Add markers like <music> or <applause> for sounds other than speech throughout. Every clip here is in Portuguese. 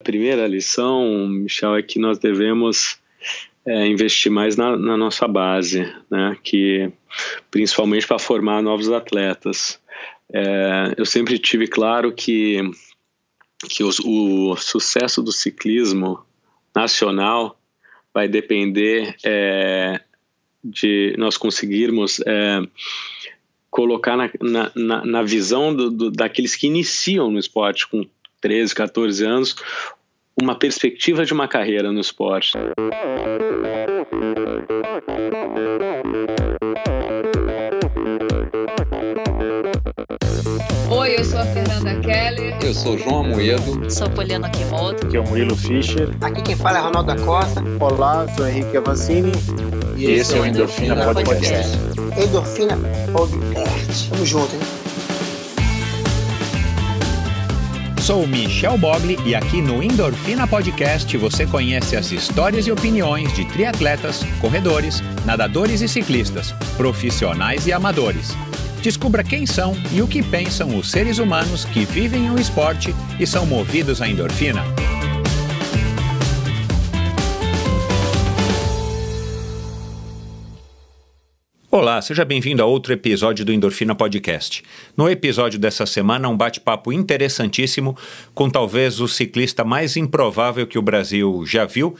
A primeira lição, Michel, é que nós devemos é, investir mais na, na nossa base, né? que principalmente para formar novos atletas. É, eu sempre tive claro que, que os, o sucesso do ciclismo nacional vai depender é, de nós conseguirmos é, colocar na, na, na visão do, do, daqueles que iniciam no esporte com 13, 14 anos, uma perspectiva de uma carreira no esporte. Oi, eu sou a Fernanda Keller. Eu sou o João Amoedo. Sou Poliana Kimoto. Aqui é o Murilo Fischer. Aqui quem fala é Ronaldo da Costa. Olá, sou Henrique Avancini. E, esse é o Endorfina, Endorfina Podcast. Podcast. Endorfina Podcast. Tamo junto, hein? sou Michel Bogli e aqui no Endorfina Podcast você conhece as histórias e opiniões de triatletas, corredores, nadadores e ciclistas, profissionais e amadores. Descubra quem são e o que pensam os seres humanos que vivem o esporte e são movidos à endorfina. Olá, seja bem-vindo a outro episódio do Endorfina Podcast. No episódio dessa semana, um bate-papo interessantíssimo com talvez o ciclista mais improvável que o Brasil já viu,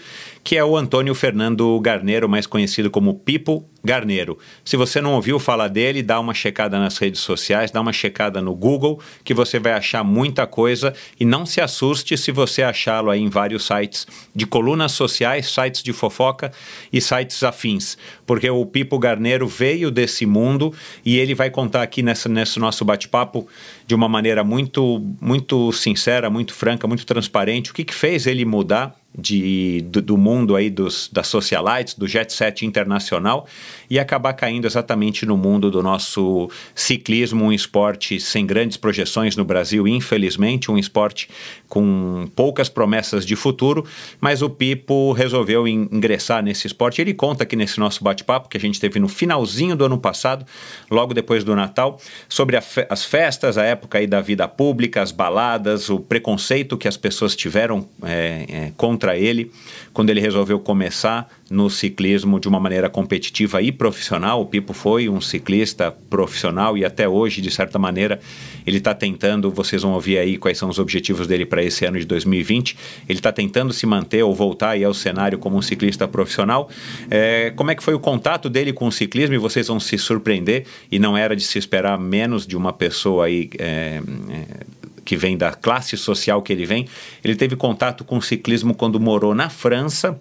que é o Antônio Fernando Garneiro, mais conhecido como Pipo Garneiro. Se você não ouviu falar dele, dá uma checada nas redes sociais, dá uma checada no Google, que você vai achar muita coisa e não se assuste se você achá-lo aí em vários sites de colunas sociais, sites de fofoca e sites afins, porque o Pipo Garneiro veio desse mundo e ele vai contar aqui nessa, nesse nosso bate-papo de uma maneira muito, muito sincera, muito franca, muito transparente, o que, que fez ele mudar de, do, do, mundo aí dos, das socialites, do jet set internacional e acabar caindo exatamente no mundo do nosso ciclismo, um esporte sem grandes projeções no Brasil, infelizmente, um esporte com poucas promessas de futuro, mas o Pipo resolveu ingressar nesse esporte. Ele conta aqui nesse nosso bate-papo que a gente teve no finalzinho do ano passado, logo depois do Natal, sobre fe as festas, a época aí da vida pública, as baladas, o preconceito que as pessoas tiveram é, é, contra para ele quando ele resolveu começar no ciclismo de uma maneira competitiva e profissional. O Pipo foi um ciclista profissional e até hoje, de certa maneira, ele está tentando. Vocês vão ouvir aí quais são os objetivos dele para esse ano de 2020. Ele está tentando se manter ou voltar aí ao cenário como um ciclista profissional. É, como é que foi o contato dele com o ciclismo? E vocês vão se surpreender. E não era de se esperar menos de uma pessoa aí. É, é, que vem da classe social que ele vem, ele teve contato com o ciclismo quando morou na França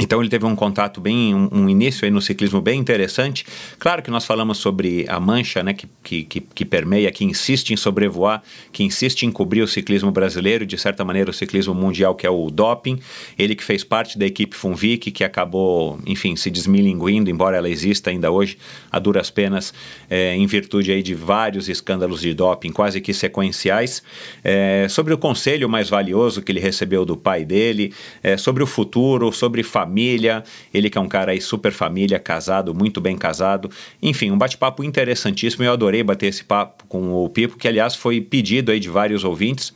então ele teve um contato bem, um, um, início aí no ciclismo bem interessante. Claro que nós falamos sobre a mancha, né, que, que, que permeia, que insiste em sobrevoar, que insiste em cobrir o ciclismo brasileiro, de certa maneira o ciclismo mundial, que é o doping. Ele que fez parte da equipe Funvic, que acabou, enfim, se desmilinguindo, embora ela exista ainda hoje, a duras penas, é, em virtude aí de vários escândalos de doping, quase que sequenciais. É, sobre o conselho mais valioso que ele recebeu do pai dele, é, sobre o futuro, sobre família, família, ele que é um cara aí super família, casado, muito bem casado. Enfim, um bate-papo interessantíssimo. Eu adorei bater esse papo com o Pipo, que aliás foi pedido aí de vários ouvintes,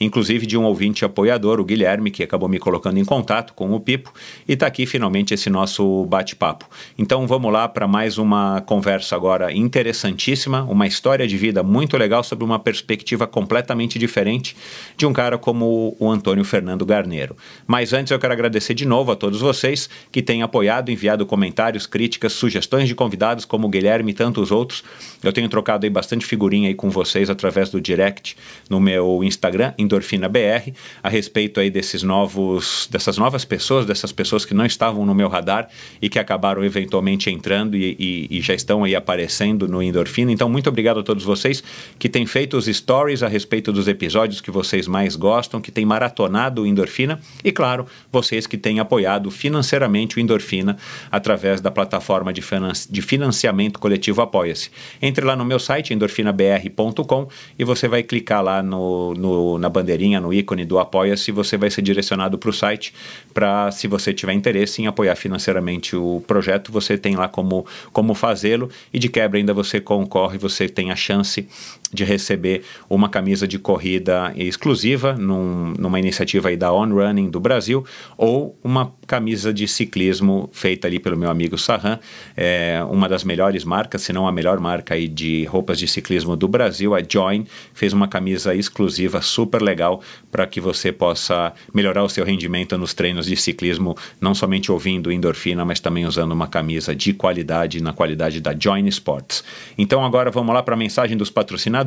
inclusive de um ouvinte apoiador, o Guilherme, que acabou me colocando em contato com o Pipo, e está aqui finalmente esse nosso bate-papo. Então vamos lá para mais uma conversa agora interessantíssima, uma história de vida muito legal sobre uma perspectiva completamente diferente de um cara como o Antônio Fernando Garneiro. Mas antes eu quero agradecer de novo a todos vocês vocês que têm apoiado, enviado comentários, críticas, sugestões de convidados como o Guilherme e tantos outros. Eu tenho trocado aí bastante figurinha aí com vocês através do direct no meu Instagram, EndorfinaBR, a respeito aí desses novos, dessas novas pessoas, dessas pessoas que não estavam no meu radar e que acabaram eventualmente entrando e, e, e já estão aí aparecendo no Endorfina. Então, muito obrigado a todos vocês que têm feito os stories a respeito dos episódios que vocês mais gostam, que têm maratonado o Endorfina e, claro, vocês que têm apoiado financeiramente o Endorfina através da plataforma de, de financiamento coletivo Apoia-se. Entre lá no meu site, endorfinabr.com, e você vai clicar lá no, no na bandeirinha, no ícone do Apoia-se, você vai ser direcionado para o site para, se você tiver interesse em apoiar financeiramente o projeto, você tem lá como, como fazê-lo e de quebra ainda você concorre, você tem a chance de receber uma camisa de corrida exclusiva num, numa iniciativa aí da On Running do Brasil ou uma camisa de ciclismo feita ali pelo meu amigo Sarran, é uma das melhores marcas, se não a melhor marca aí de roupas de ciclismo do Brasil, a Join, fez uma camisa exclusiva super legal para que você possa melhorar o seu rendimento nos treinos de ciclismo, não somente ouvindo endorfina, mas também usando uma camisa de qualidade na qualidade da Join Sports. Então agora vamos lá para a mensagem dos patrocinadores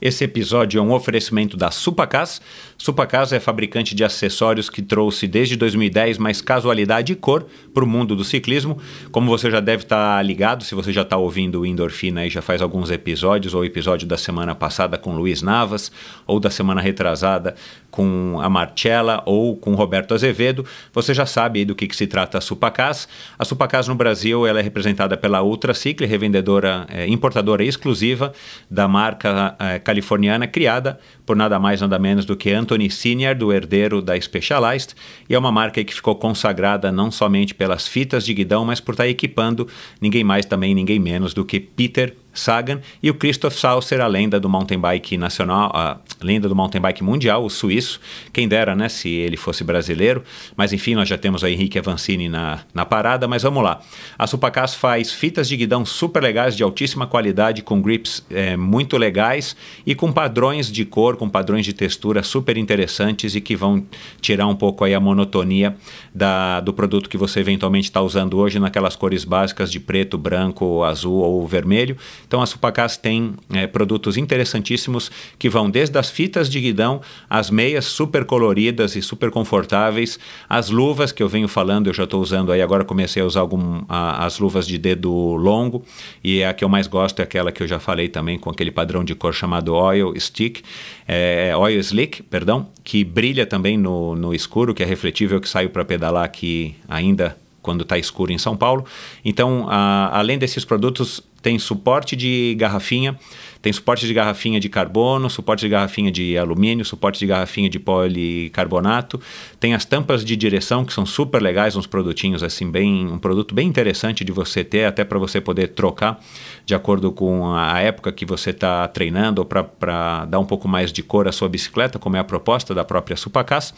esse episódio é um oferecimento da Supacas, Supacasa é fabricante de acessórios que trouxe desde 2010 mais casualidade e cor para o mundo do ciclismo. Como você já deve estar tá ligado, se você já está ouvindo o Endorfina e já faz alguns episódios, ou o episódio da semana passada com Luiz Navas, ou da semana retrasada com a Marcella ou com Roberto Azevedo, você já sabe aí do que, que se trata a Supacas. A Supacas no Brasil ela é representada pela Ultracicle, revendedora, é, importadora exclusiva da marca é, californiana, criada por nada mais nada menos do que Anthony Anthony Sr., do herdeiro da Specialized, e é uma marca que ficou consagrada não somente pelas fitas de guidão, mas por estar tá equipando ninguém mais também, ninguém menos do que Peter Sagan e o Christoph Sauser, a lenda do mountain bike nacional, a lenda do mountain bike mundial, o suíço. Quem dera, né, se ele fosse brasileiro. Mas enfim, nós já temos a Henrique Avancini na, na parada, mas vamos lá. A Supacas faz fitas de guidão super legais, de altíssima qualidade, com grips é, muito legais e com padrões de cor, com padrões de textura super interessantes e que vão tirar um pouco aí a monotonia da, do produto que você eventualmente está usando hoje naquelas cores básicas de preto, branco, azul ou vermelho então a Supacás tem é, produtos interessantíssimos que vão desde as fitas de guidão, as meias super coloridas e super confortáveis, as luvas que eu venho falando, eu já estou usando aí, agora comecei a usar algum, a, as luvas de dedo longo e é a que eu mais gosto é aquela que eu já falei também com aquele padrão de cor chamado Oil Stick, é, Oil Slick, perdão, que brilha também no, no escuro, que é refletível, que saio para pedalar aqui ainda quando está escuro em São Paulo. Então, a, além desses produtos, tem suporte de garrafinha, tem suporte de garrafinha de carbono, suporte de garrafinha de alumínio, suporte de garrafinha de policarbonato. Tem as tampas de direção que são super legais, uns produtinhos assim bem, um produto bem interessante de você ter, até para você poder trocar de acordo com a época que você está treinando ou para dar um pouco mais de cor à sua bicicleta, como é a proposta da própria Supacas.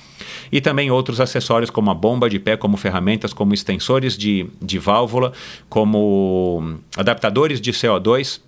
E também outros acessórios como a bomba de pé, como ferramentas, como extensores de, de válvula, como adaptadores de CO2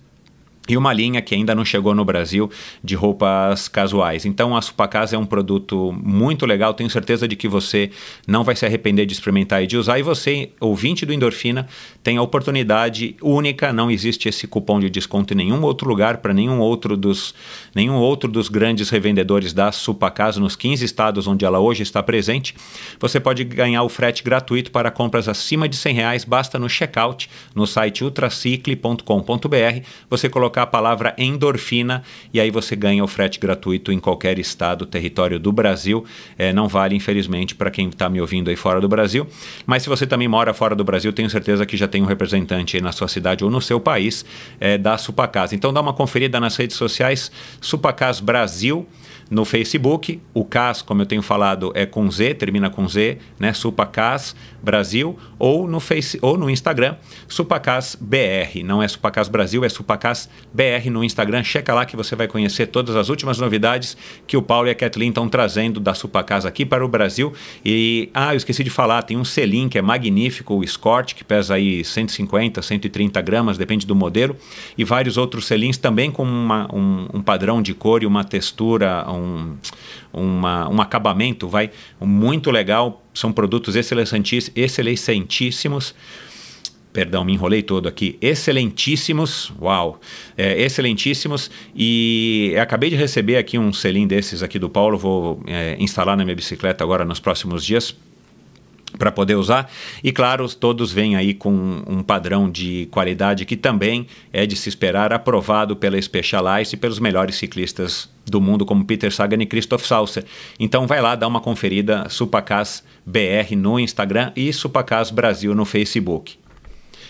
e uma linha que ainda não chegou no Brasil de roupas casuais. Então a Supacasa é um produto muito legal, tenho certeza de que você não vai se arrepender de experimentar e de usar. E você, ouvinte do Endorfina, tem a oportunidade única, não existe esse cupom de desconto em nenhum outro lugar para nenhum outro dos nenhum outro dos grandes revendedores da Supacasa nos 15 estados onde ela hoje está presente. Você pode ganhar o frete gratuito para compras acima de 100 reais, basta no checkout no site ultracicle.com.br, você colocar colocar a palavra endorfina e aí você ganha o frete gratuito em qualquer estado, território do Brasil. É, não vale, infelizmente, para quem está me ouvindo aí fora do Brasil. Mas se você também mora fora do Brasil, tenho certeza que já tem um representante aí na sua cidade ou no seu país é, da Supacasa. Então dá uma conferida nas redes sociais, Supacas Brasil. No Facebook, o CAS, como eu tenho falado, é com Z, termina com Z, né? Supacas Brasil, ou no, face, ou no Instagram, Supacas BR. Não é Supacas Brasil, é Supacas BR no Instagram. Checa lá que você vai conhecer todas as últimas novidades que o Paulo e a Kathleen estão trazendo da Supacas aqui para o Brasil. E, ah, eu esqueci de falar, tem um selim que é magnífico, o Escort, que pesa aí 150, 130 gramas, depende do modelo, e vários outros selins também com uma, um, um padrão de cor e uma textura, um um, uma, um acabamento vai muito legal. São produtos excelentíssimos. excelentíssimos perdão, me enrolei todo aqui, excelentíssimos, uau, é, excelentíssimos, e acabei de receber aqui um selim desses aqui do Paulo, vou é, instalar na minha bicicleta agora nos próximos dias, para poder usar. E claro, todos vêm aí com um padrão de qualidade que também é de se esperar, aprovado pela Specialized e pelos melhores ciclistas do mundo, como Peter Sagan e Christoph Salser. Então vai lá dar uma conferida, Supacas BR no Instagram e Supacas Brasil no Facebook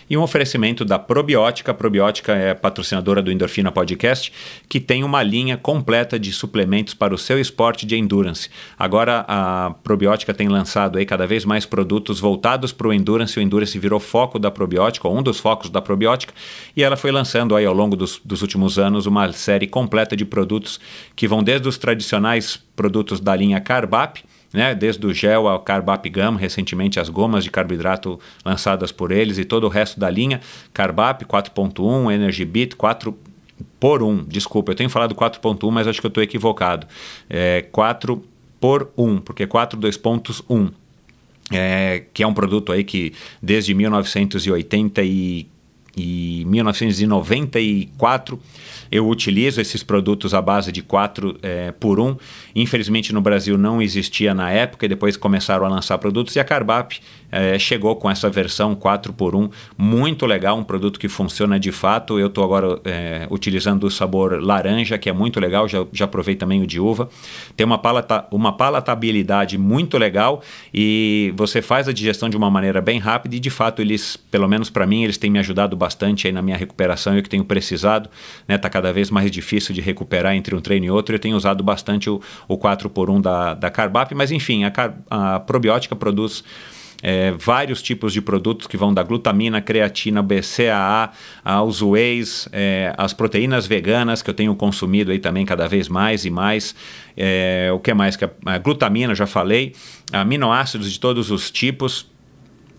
e um oferecimento da Probiótica. A Probiótica é patrocinadora do Endorfina Podcast, que tem uma linha completa de suplementos para o seu esporte de endurance. Agora a Probiótica tem lançado aí cada vez mais produtos voltados para o endurance. O endurance virou foco da Probiótica, ou um dos focos da Probiótica, e ela foi lançando aí ao longo dos, dos últimos anos uma série completa de produtos que vão desde os tradicionais produtos da linha Carbap né? desde o gel ao carbapigam, recentemente as gomas de carboidrato lançadas por eles e todo o resto da linha, Carbap 4.1, Energy Beat 4 por 1, desculpa, eu tenho falado 4.1, mas acho que eu estou equivocado, é 4 por 1, porque 4, é, que é um produto aí que desde 1984 e 1994 eu utilizo esses produtos à base de 4 é, por 1. Infelizmente no Brasil não existia na época e depois começaram a lançar produtos e a Carbap é, chegou com essa versão 4 por 1 muito legal, um produto que funciona de fato. Eu estou agora é, utilizando o sabor laranja, que é muito legal, já, já provei também o de uva. Tem uma, palata, uma palatabilidade muito legal e você faz a digestão de uma maneira bem rápida e de fato eles, pelo menos para mim, eles têm me ajudado bastante bastante aí na minha recuperação, eu que tenho precisado, né? Tá cada vez mais difícil de recuperar entre um treino e outro, eu tenho usado bastante o, o 4x1 da, da Carbap, mas enfim, a, car, a probiótica produz é, vários tipos de produtos que vão da glutamina, creatina, BCAA, aos wheys, é, as proteínas veganas que eu tenho consumido aí também cada vez mais e mais. É, o que mais? A, a glutamina, já falei, aminoácidos de todos os tipos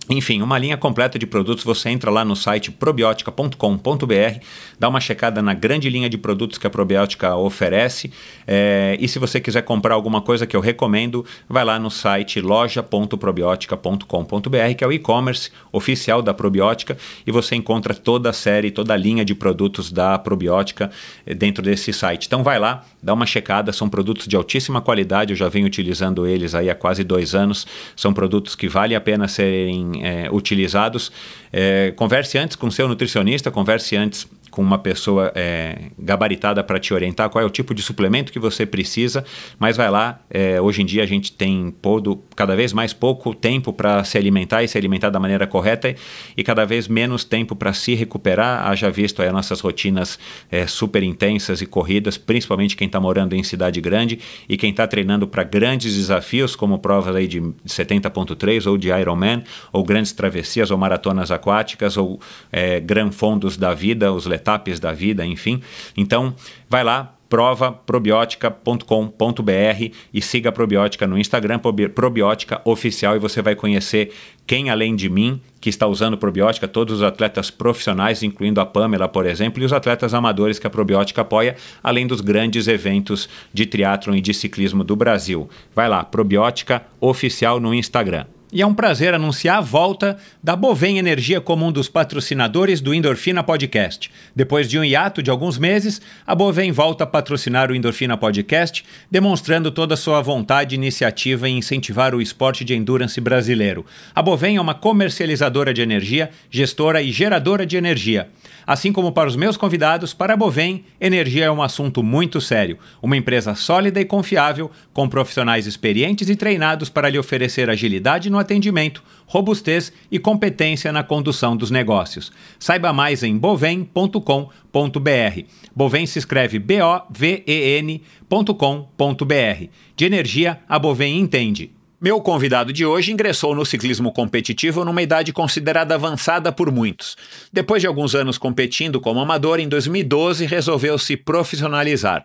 enfim, uma linha completa de produtos. Você entra lá no site probiotica.com.br, dá uma checada na grande linha de produtos que a Probiótica oferece. É, e se você quiser comprar alguma coisa que eu recomendo, vai lá no site loja.probiotica.com.br, que é o e-commerce oficial da Probiótica, e você encontra toda a série, toda a linha de produtos da Probiótica eh, dentro desse site. Então vai lá, dá uma checada. São produtos de altíssima qualidade. Eu já venho utilizando eles aí há quase dois anos. São produtos que vale a pena serem é, utilizados. É, converse antes com seu nutricionista, converse antes com uma pessoa é, gabaritada para te orientar qual é o tipo de suplemento que você precisa, mas vai lá. É, hoje em dia a gente tem podo, cada vez mais pouco tempo para se alimentar e se alimentar da maneira correta e cada vez menos tempo para se recuperar. Haja visto aí nossas rotinas é, super intensas e corridas, principalmente quem está morando em cidade grande e quem está treinando para grandes desafios, como provas aí de 70.3 ou de Ironman, ou grandes travessias ou maratonas aquáticas ou é, fundos da vida, os letais startups da vida, enfim. Então, vai lá, provaprobiótica.com.br e siga a Probiótica no Instagram, Probiótica Oficial, e você vai conhecer quem além de mim que está usando probiótica, todos os atletas profissionais, incluindo a Pamela, por exemplo, e os atletas amadores que a probiótica apoia, além dos grandes eventos de triatlon e de ciclismo do Brasil. Vai lá, Probiótica Oficial no Instagram. E é um prazer anunciar a volta da Bovem Energia como um dos patrocinadores do Endorfina Podcast. Depois de um hiato de alguns meses, a Bovem volta a patrocinar o Endorfina Podcast, demonstrando toda a sua vontade e iniciativa em incentivar o esporte de endurance brasileiro. A Bovem é uma comercializadora de energia, gestora e geradora de energia. Assim como para os meus convidados, para a Bovem, energia é um assunto muito sério. Uma empresa sólida e confiável, com profissionais experientes e treinados para lhe oferecer agilidade no no atendimento, robustez e competência na condução dos negócios. Saiba mais em bovem.com.br. Bovem se escreve B-O-V-E-N.com.br. De energia, a Bovem entende. Meu convidado de hoje ingressou no ciclismo competitivo numa idade considerada avançada por muitos. Depois de alguns anos competindo como amador, em 2012 resolveu se profissionalizar.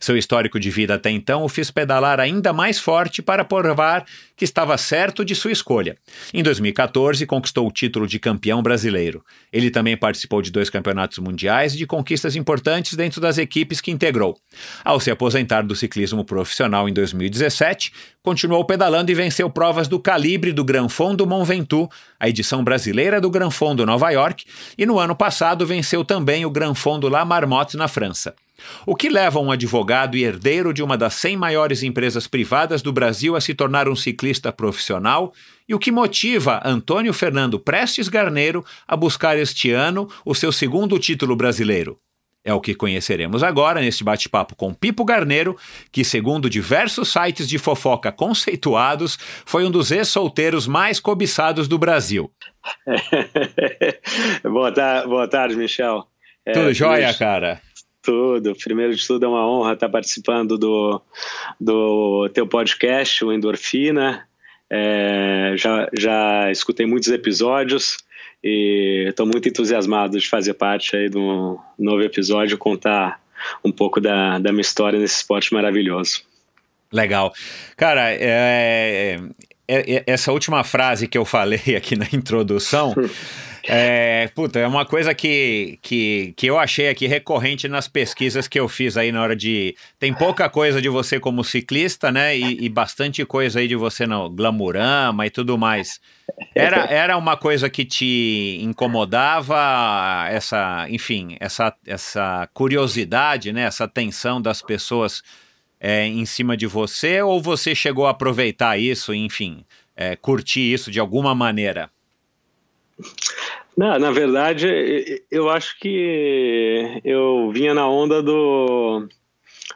Seu histórico de vida até então o fez pedalar ainda mais forte para provar que estava certo de sua escolha. Em 2014, conquistou o título de campeão brasileiro. Ele também participou de dois campeonatos mundiais e de conquistas importantes dentro das equipes que integrou. Ao se aposentar do ciclismo profissional em 2017, continuou pedalando e venceu provas do calibre do Gran Fondo Mont Ventoux, a edição brasileira do Gran Fondo Nova York, e no ano passado venceu também o Gran Fondo La Marmotte na França. O que leva um advogado e herdeiro de uma das 100 maiores empresas privadas do Brasil a se tornar um ciclista profissional? E o que motiva Antônio Fernando Prestes Garneiro a buscar este ano o seu segundo título brasileiro? É o que conheceremos agora neste bate-papo com Pipo Garneiro, que, segundo diversos sites de fofoca conceituados, foi um dos ex-solteiros mais cobiçados do Brasil. <laughs> boa, tarde, boa tarde, Michel. É, Tudo jóia, cara? Tudo. Primeiro de tudo, é uma honra estar participando do, do teu podcast, o Endorfina. É, já, já escutei muitos episódios e estou muito entusiasmado de fazer parte aí do novo episódio, contar um pouco da, da minha história nesse esporte maravilhoso. Legal. Cara, é, é, é essa última frase que eu falei aqui na introdução. <laughs> É, puta, é uma coisa que, que, que eu achei aqui recorrente nas pesquisas que eu fiz aí na hora de. Tem pouca coisa de você como ciclista, né? E, e bastante coisa aí de você no glamurama e tudo mais. Era, era uma coisa que te incomodava, essa, enfim, essa, essa curiosidade, né? Essa tensão das pessoas é, em cima de você, ou você chegou a aproveitar isso, enfim, é, curtir isso de alguma maneira? Não, na verdade, eu acho que eu vinha na onda do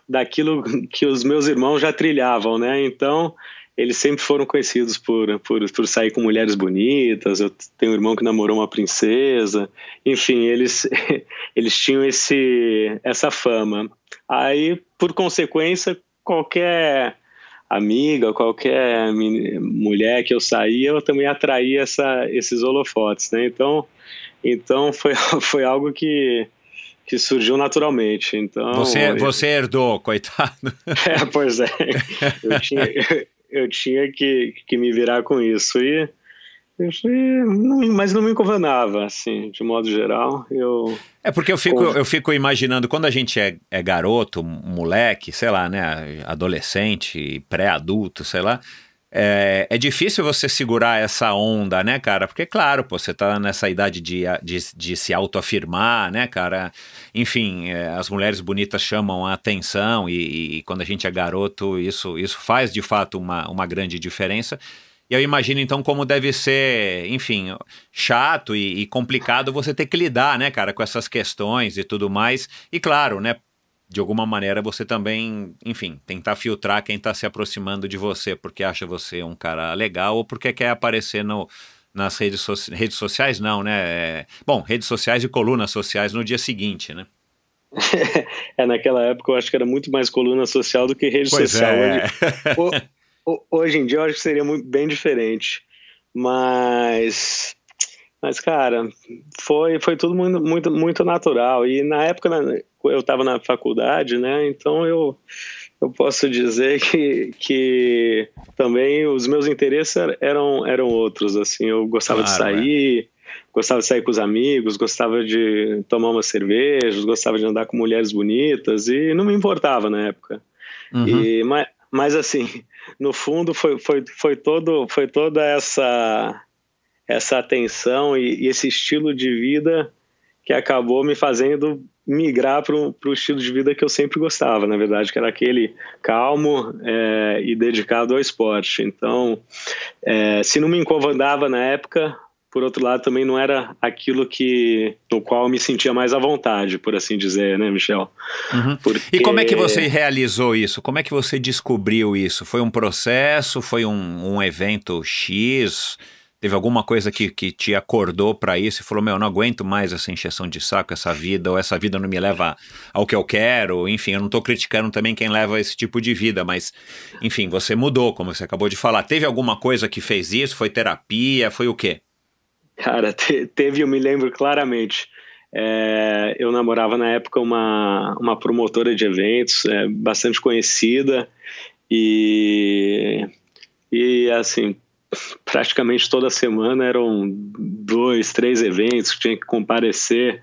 daquilo que os meus irmãos já trilhavam, né? Então, eles sempre foram conhecidos por, por, por sair com mulheres bonitas. Eu tenho um irmão que namorou uma princesa. Enfim, eles, <laughs> eles tinham esse, essa fama. Aí, por consequência, qualquer amiga, qualquer mulher que eu saía, eu também atraía essa, esses holofotes, né? Então, então foi, <laughs> foi algo que, que surgiu naturalmente. Então você, você herdou, coitado. <laughs> É, pois é. Eu tinha, <laughs> eu tinha que, que me virar com isso e mas não me incomodava, assim, de modo geral. Eu... É porque eu fico, eu fico imaginando, quando a gente é, é garoto, moleque, sei lá, né, adolescente, pré-adulto, sei lá, é, é, difícil você segurar essa onda, né, cara? Porque, claro, pô, você tá nessa idade de, de, de se autoafirmar, né, cara? Enfim, é, as mulheres bonitas chamam a atenção e, e, quando a gente é garoto, isso, isso faz de fato uma, uma grande diferença. E eu imagino, então, como deve ser, enfim, chato e, e, complicado você ter que lidar, né, cara, com essas questões e tudo mais. E claro, né, de alguma maneira você também, enfim, tentar filtrar quem está se aproximando de você porque acha você um cara legal ou porque quer aparecer no, nas redes, so, redes sociais, não, né? É, bom, redes sociais e colunas sociais no dia seguinte, né? <laughs> é, naquela época eu acho que era muito mais coluna social do que rede pois social. É. Onde, hoje em dia eu acho que seria muito, bem diferente. Mas. Mas, cara, foi, foi tudo muito, muito, muito natural. E na época né, eu estava na faculdade, né? Então eu, eu posso dizer <laughs> que, que também os meus interesses eram, eram outros. Assim, eu gostava claro, de é. sair. gostava de sair com os amigos, gostava de tomar uma cerveja, gostava de andar com mulheres bonitas e não me importava na época. Uhum. E, mas, mas assim, no fundo foi, foi, foi, todo, foi toda essa, essa atenção e, e esse estilo de vida que acabou me fazendo migrar para o estilo de vida que eu sempre gostava, na verdade, que era aquele calmo é, e dedicado ao esporte. Então, é, se não me incomodava na época, por outro lado, também não era aquilo que no qual eu me sentia mais à vontade, por assim dizer, né, Michel? Uhum. Porque... E como é que você realizou isso? Como é que você descobriu isso? Foi um processo? Foi um, um evento X? Teve alguma coisa que, que te acordou para isso e falou: Meu, eu não aguento mais essa encheção de saco, essa vida, ou essa vida não me leva ao que eu quero. Enfim, eu não estou criticando também quem leva esse tipo de vida, mas, enfim, você mudou, como você acabou de falar. Teve alguma coisa que fez isso? Foi terapia? Foi o quê? Cara, te, teve, eu me lembro claramente. É, eu namorava na época uma, uma promotora de eventos é, bastante conhecida e, e assim praticamente toda semana eram dois, três eventos que tinha que comparecer.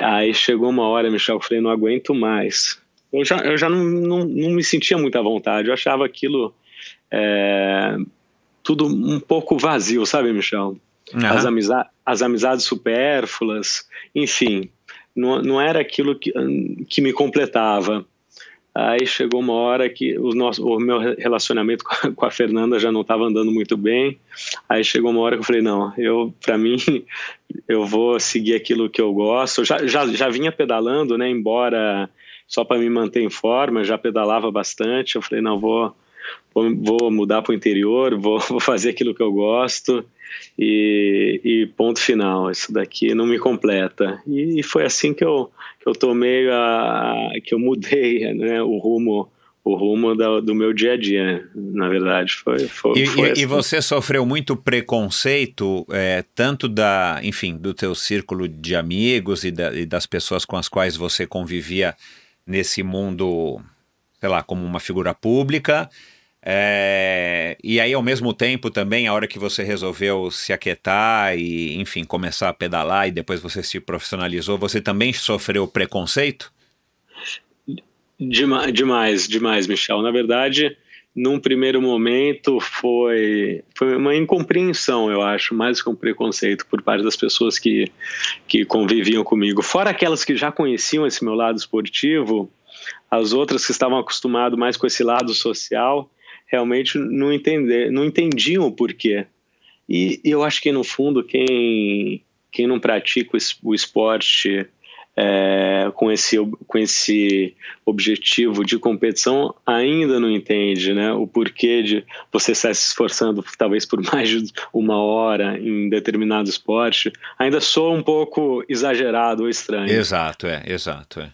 Aí chegou uma hora, Michel, eu falei, não aguento mais. Eu já, eu já não, não, não me sentia muito à vontade, eu achava aquilo é, tudo um pouco vazio, sabe, Michel? uhum. as, amizades, as amizades supérfluas, enfim, não, não era aquilo que, hum, que me completava. Aí chegou uma hora que o, nosso, o meu relacionamento com a, Fernanda já não estava andando muito bem. Aí chegou uma hora que eu falei: não, eu, para mim, <laughs> eu vou seguir aquilo que eu gosto. já, já, já vinha pedalando, né? Embora só para me manter em forma, já pedalava bastante. Eu falei: não, vou, vou, vou mudar para o interior, vou, <laughs> vou, fazer aquilo que eu gosto e, e, ponto final. Isso daqui não me completa. E, e foi assim que eu, que eu tomei a, a que eu mudei né, o rumo o rumo da, do meu dia a dia, na verdade. Foi, foi, e, foi assim. e, você sofreu muito preconceito, é, tanto da, enfim, do teu círculo de amigos e, da, e, das pessoas com as quais você convivia nesse mundo, sei lá, como uma figura pública, é, e aí, ao mesmo tempo, também, a hora que você resolveu se aquietar e, enfim, começar a pedalar e depois você se profissionalizou, você também sofreu preconceito? Dema demais, demais, Michel. Na verdade, num primeiro momento foi, foi uma incompreensão, eu acho, mais que um preconceito por parte das pessoas que, que conviviam comigo. Fora aquelas que já conheciam esse meu lado esportivo, as outras que estavam acostumadas mais com esse lado social, realmente não, entender, não entendiam o porquê. E, eu acho que, no fundo, quem, quem não pratica o esporte é, com, esse, com esse objetivo de competição ainda não entende né, o porquê de você estar se esforçando talvez por <laughs> mais de uma hora em determinado esporte, ainda soa um pouco exagerado ou estranho. Exato, é, exato. É.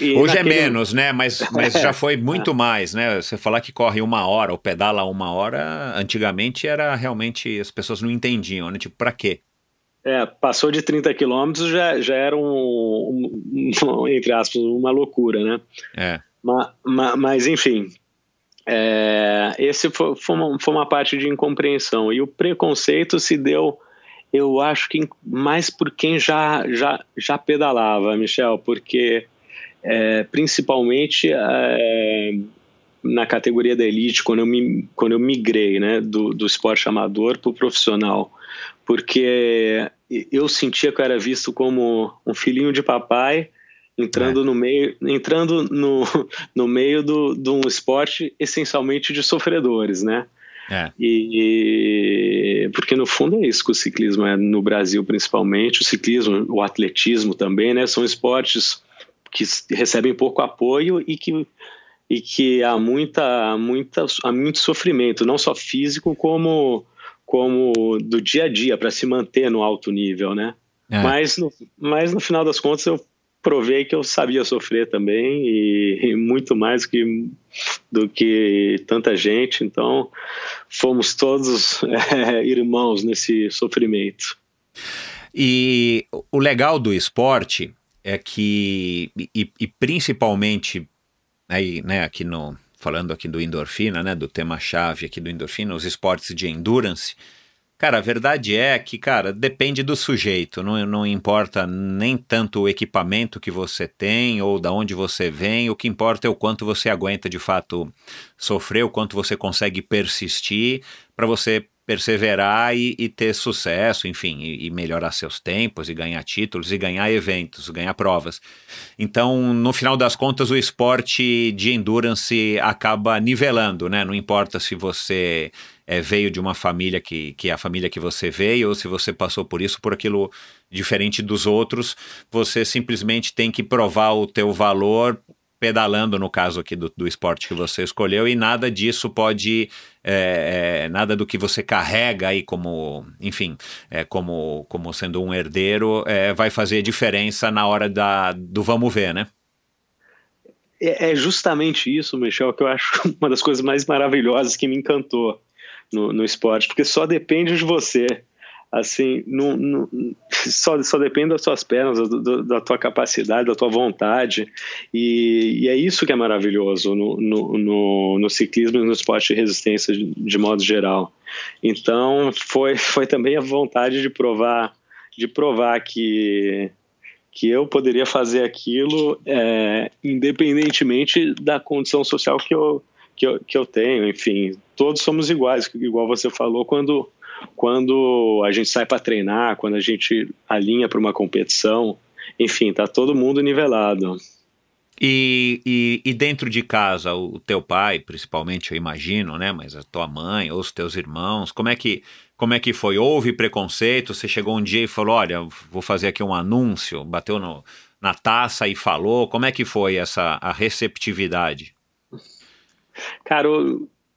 E Hoje é naquele... é menos, né? Mas, <laughs> mas já foi é. muito mais, né? Você falar que corre uma hora ou pedala uma hora, antigamente era realmente. As pessoas não entendiam, né? Tipo, pra quê? É, passou de 30 quilômetros já, já era um, um, um, entre aspas, uma loucura, né? É. Ma, ma, mas, enfim, é, esse foi, foi, uma, foi, uma, parte de incompreensão. E o preconceito se deu, eu acho que mais por quem já, já, já pedalava, Michel, porque é, principalmente é, na categoria da elite, quando eu, me, quando eu migrei né, do, do esporte amador para o profissional, porque eu sentia que eu era visto como um filhinho de papai entrando é. no meio entrando no, <laughs> no meio do, de um esporte essencialmente de sofredores né é. E, e, porque no fundo é isso que o ciclismo é no Brasil principalmente o ciclismo o atletismo também né são esportes que recebem pouco apoio e que e que há muita muita há muito sofrimento não só físico como como do dia a dia para se manter no alto nível né é. mas no, mas no final das contas eu provei que eu sabia sofrer também e, e muito mais que, do que tanta gente então fomos todos <laughs> é, irmãos nesse sofrimento e o legal do esporte é que, e, e principalmente, aí, né, aqui no, falando aqui do endorfina, né, do tema-chave aqui do endorfina, os esportes de endurance, Cara, a verdade é que, cara, depende do sujeito. Não, não importa nem tanto o equipamento que você tem ou da onde você vem. O que importa é o quanto você aguenta de fato sofrer, o quanto você consegue persistir para você perseverar e, e ter sucesso, enfim, e, e, melhorar seus tempos, e ganhar títulos, e ganhar eventos, ganhar provas. Então, no final das contas, o esporte de endurance acaba nivelando, né? Não importa se você é, veio de uma família que, que é a família que você veio, ou se você passou por isso, por aquilo diferente dos outros, você simplesmente tem que provar o teu valor pedalando no caso aqui do, do esporte que você escolheu e nada disso pode é, é, nada do que você carrega aí como enfim é, como como sendo um herdeiro é, vai fazer diferença na hora da do vamos ver né é, é justamente isso, Michel, que eu acho <laughs> uma das coisas mais maravilhosas que me encantou no, no esporte, porque só depende de você assim, não, não, só, só depende das tuas pernas, do, da tua capacidade, da tua vontade, e, e é isso que é maravilhoso no, no, no, no ciclismo e no esporte de resistência de, de, modo geral. Então, foi, foi também a vontade de provar, de provar que que eu poderia fazer aquilo é, independentemente da condição social que eu, que, eu, que eu tenho, enfim, todos somos iguais, igual você falou, quando quando a gente sai para treinar, quando a gente alinha para uma competição, enfim, tá todo mundo nivelado. E, e, e, dentro de casa, o teu pai, principalmente, eu imagino, né? Mas a tua mãe ou os teus irmãos, como é que como é que foi? Houve preconceito? Você chegou um dia e falou, olha, vou fazer aqui um anúncio, bateu no, na taça e falou. Como é que foi essa a receptividade? Cara,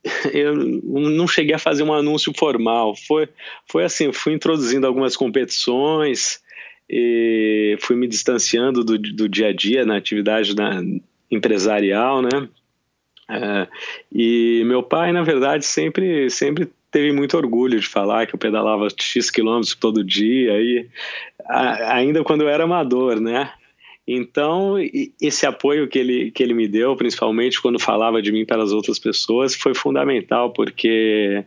<laughs> eu não cheguei a fazer um anúncio formal. Foi, foi assim, fui introduzindo algumas competições, e fui me distanciando do, do dia a dia na atividade na, empresarial, né? É, e meu pai, na verdade, sempre, sempre teve muito orgulho de falar que eu pedalava X quilômetros todo dia, e a, ainda quando eu era amador, né? Então, esse apoio que ele, que ele me deu, principalmente quando falava de mim para as outras pessoas, foi fundamental, porque,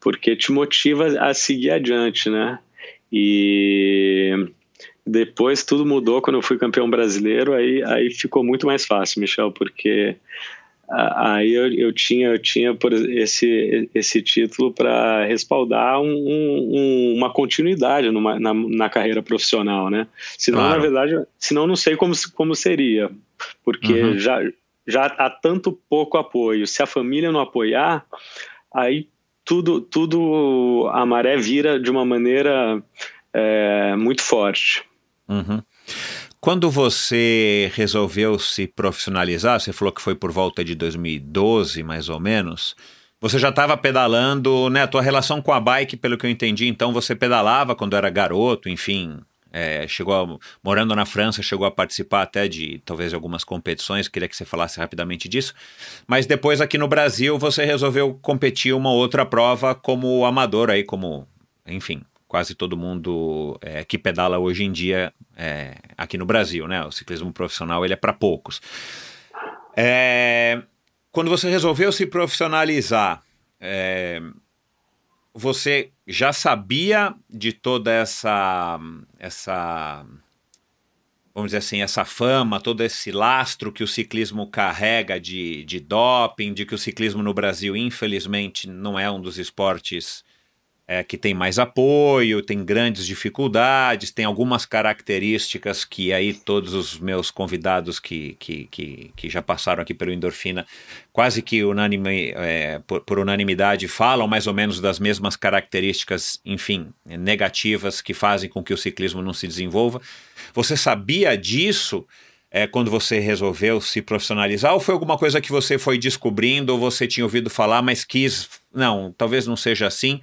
porque te motiva a seguir adiante, né? E depois tudo mudou quando eu fui campeão brasileiro, aí, aí ficou muito mais fácil, Michel, porque aí eu, eu, tinha eu tinha por esse esse título para respaldar um, um, uma continuidade numa, na, na, carreira profissional né senão claro. na verdade senão não sei como como seria porque uhum. já já há tanto pouco apoio se a família não apoiar aí tudo tudo a maré vira de uma maneira é, muito forte uhum. Quando você resolveu se profissionalizar, você falou que foi por volta de 2012, mais ou menos. Você já estava pedalando, né? A tua relação com a bike, pelo que eu entendi, então você pedalava quando era garoto, enfim. É, chegou a, morando na França, chegou a participar até de talvez algumas competições. Queria que você falasse rapidamente disso. Mas depois aqui no Brasil você resolveu competir uma outra prova como amador aí, como enfim, quase todo mundo é, que pedala hoje em dia é, aqui no Brasil, né? O ciclismo profissional ele é para poucos. É, quando você resolveu se profissionalizar, é, você já sabia de toda essa essa vamos dizer assim, essa fama, todo esse lastro que o ciclismo carrega de, de doping, de que o ciclismo no Brasil, infelizmente, não é um dos esportes é, que tem mais apoio, tem grandes dificuldades, tem algumas características que aí todos os meus convidados que, que, que, que já passaram aqui pelo Endorfina quase que unanime é, por, por, unanimidade falam mais ou menos das mesmas características, enfim, negativas que fazem com que o ciclismo não se desenvolva. Você sabia disso? É, quando você resolveu se profissionalizar, ou foi alguma coisa que você foi descobrindo, ou você tinha ouvido falar, mas quis. Não, talvez não seja assim.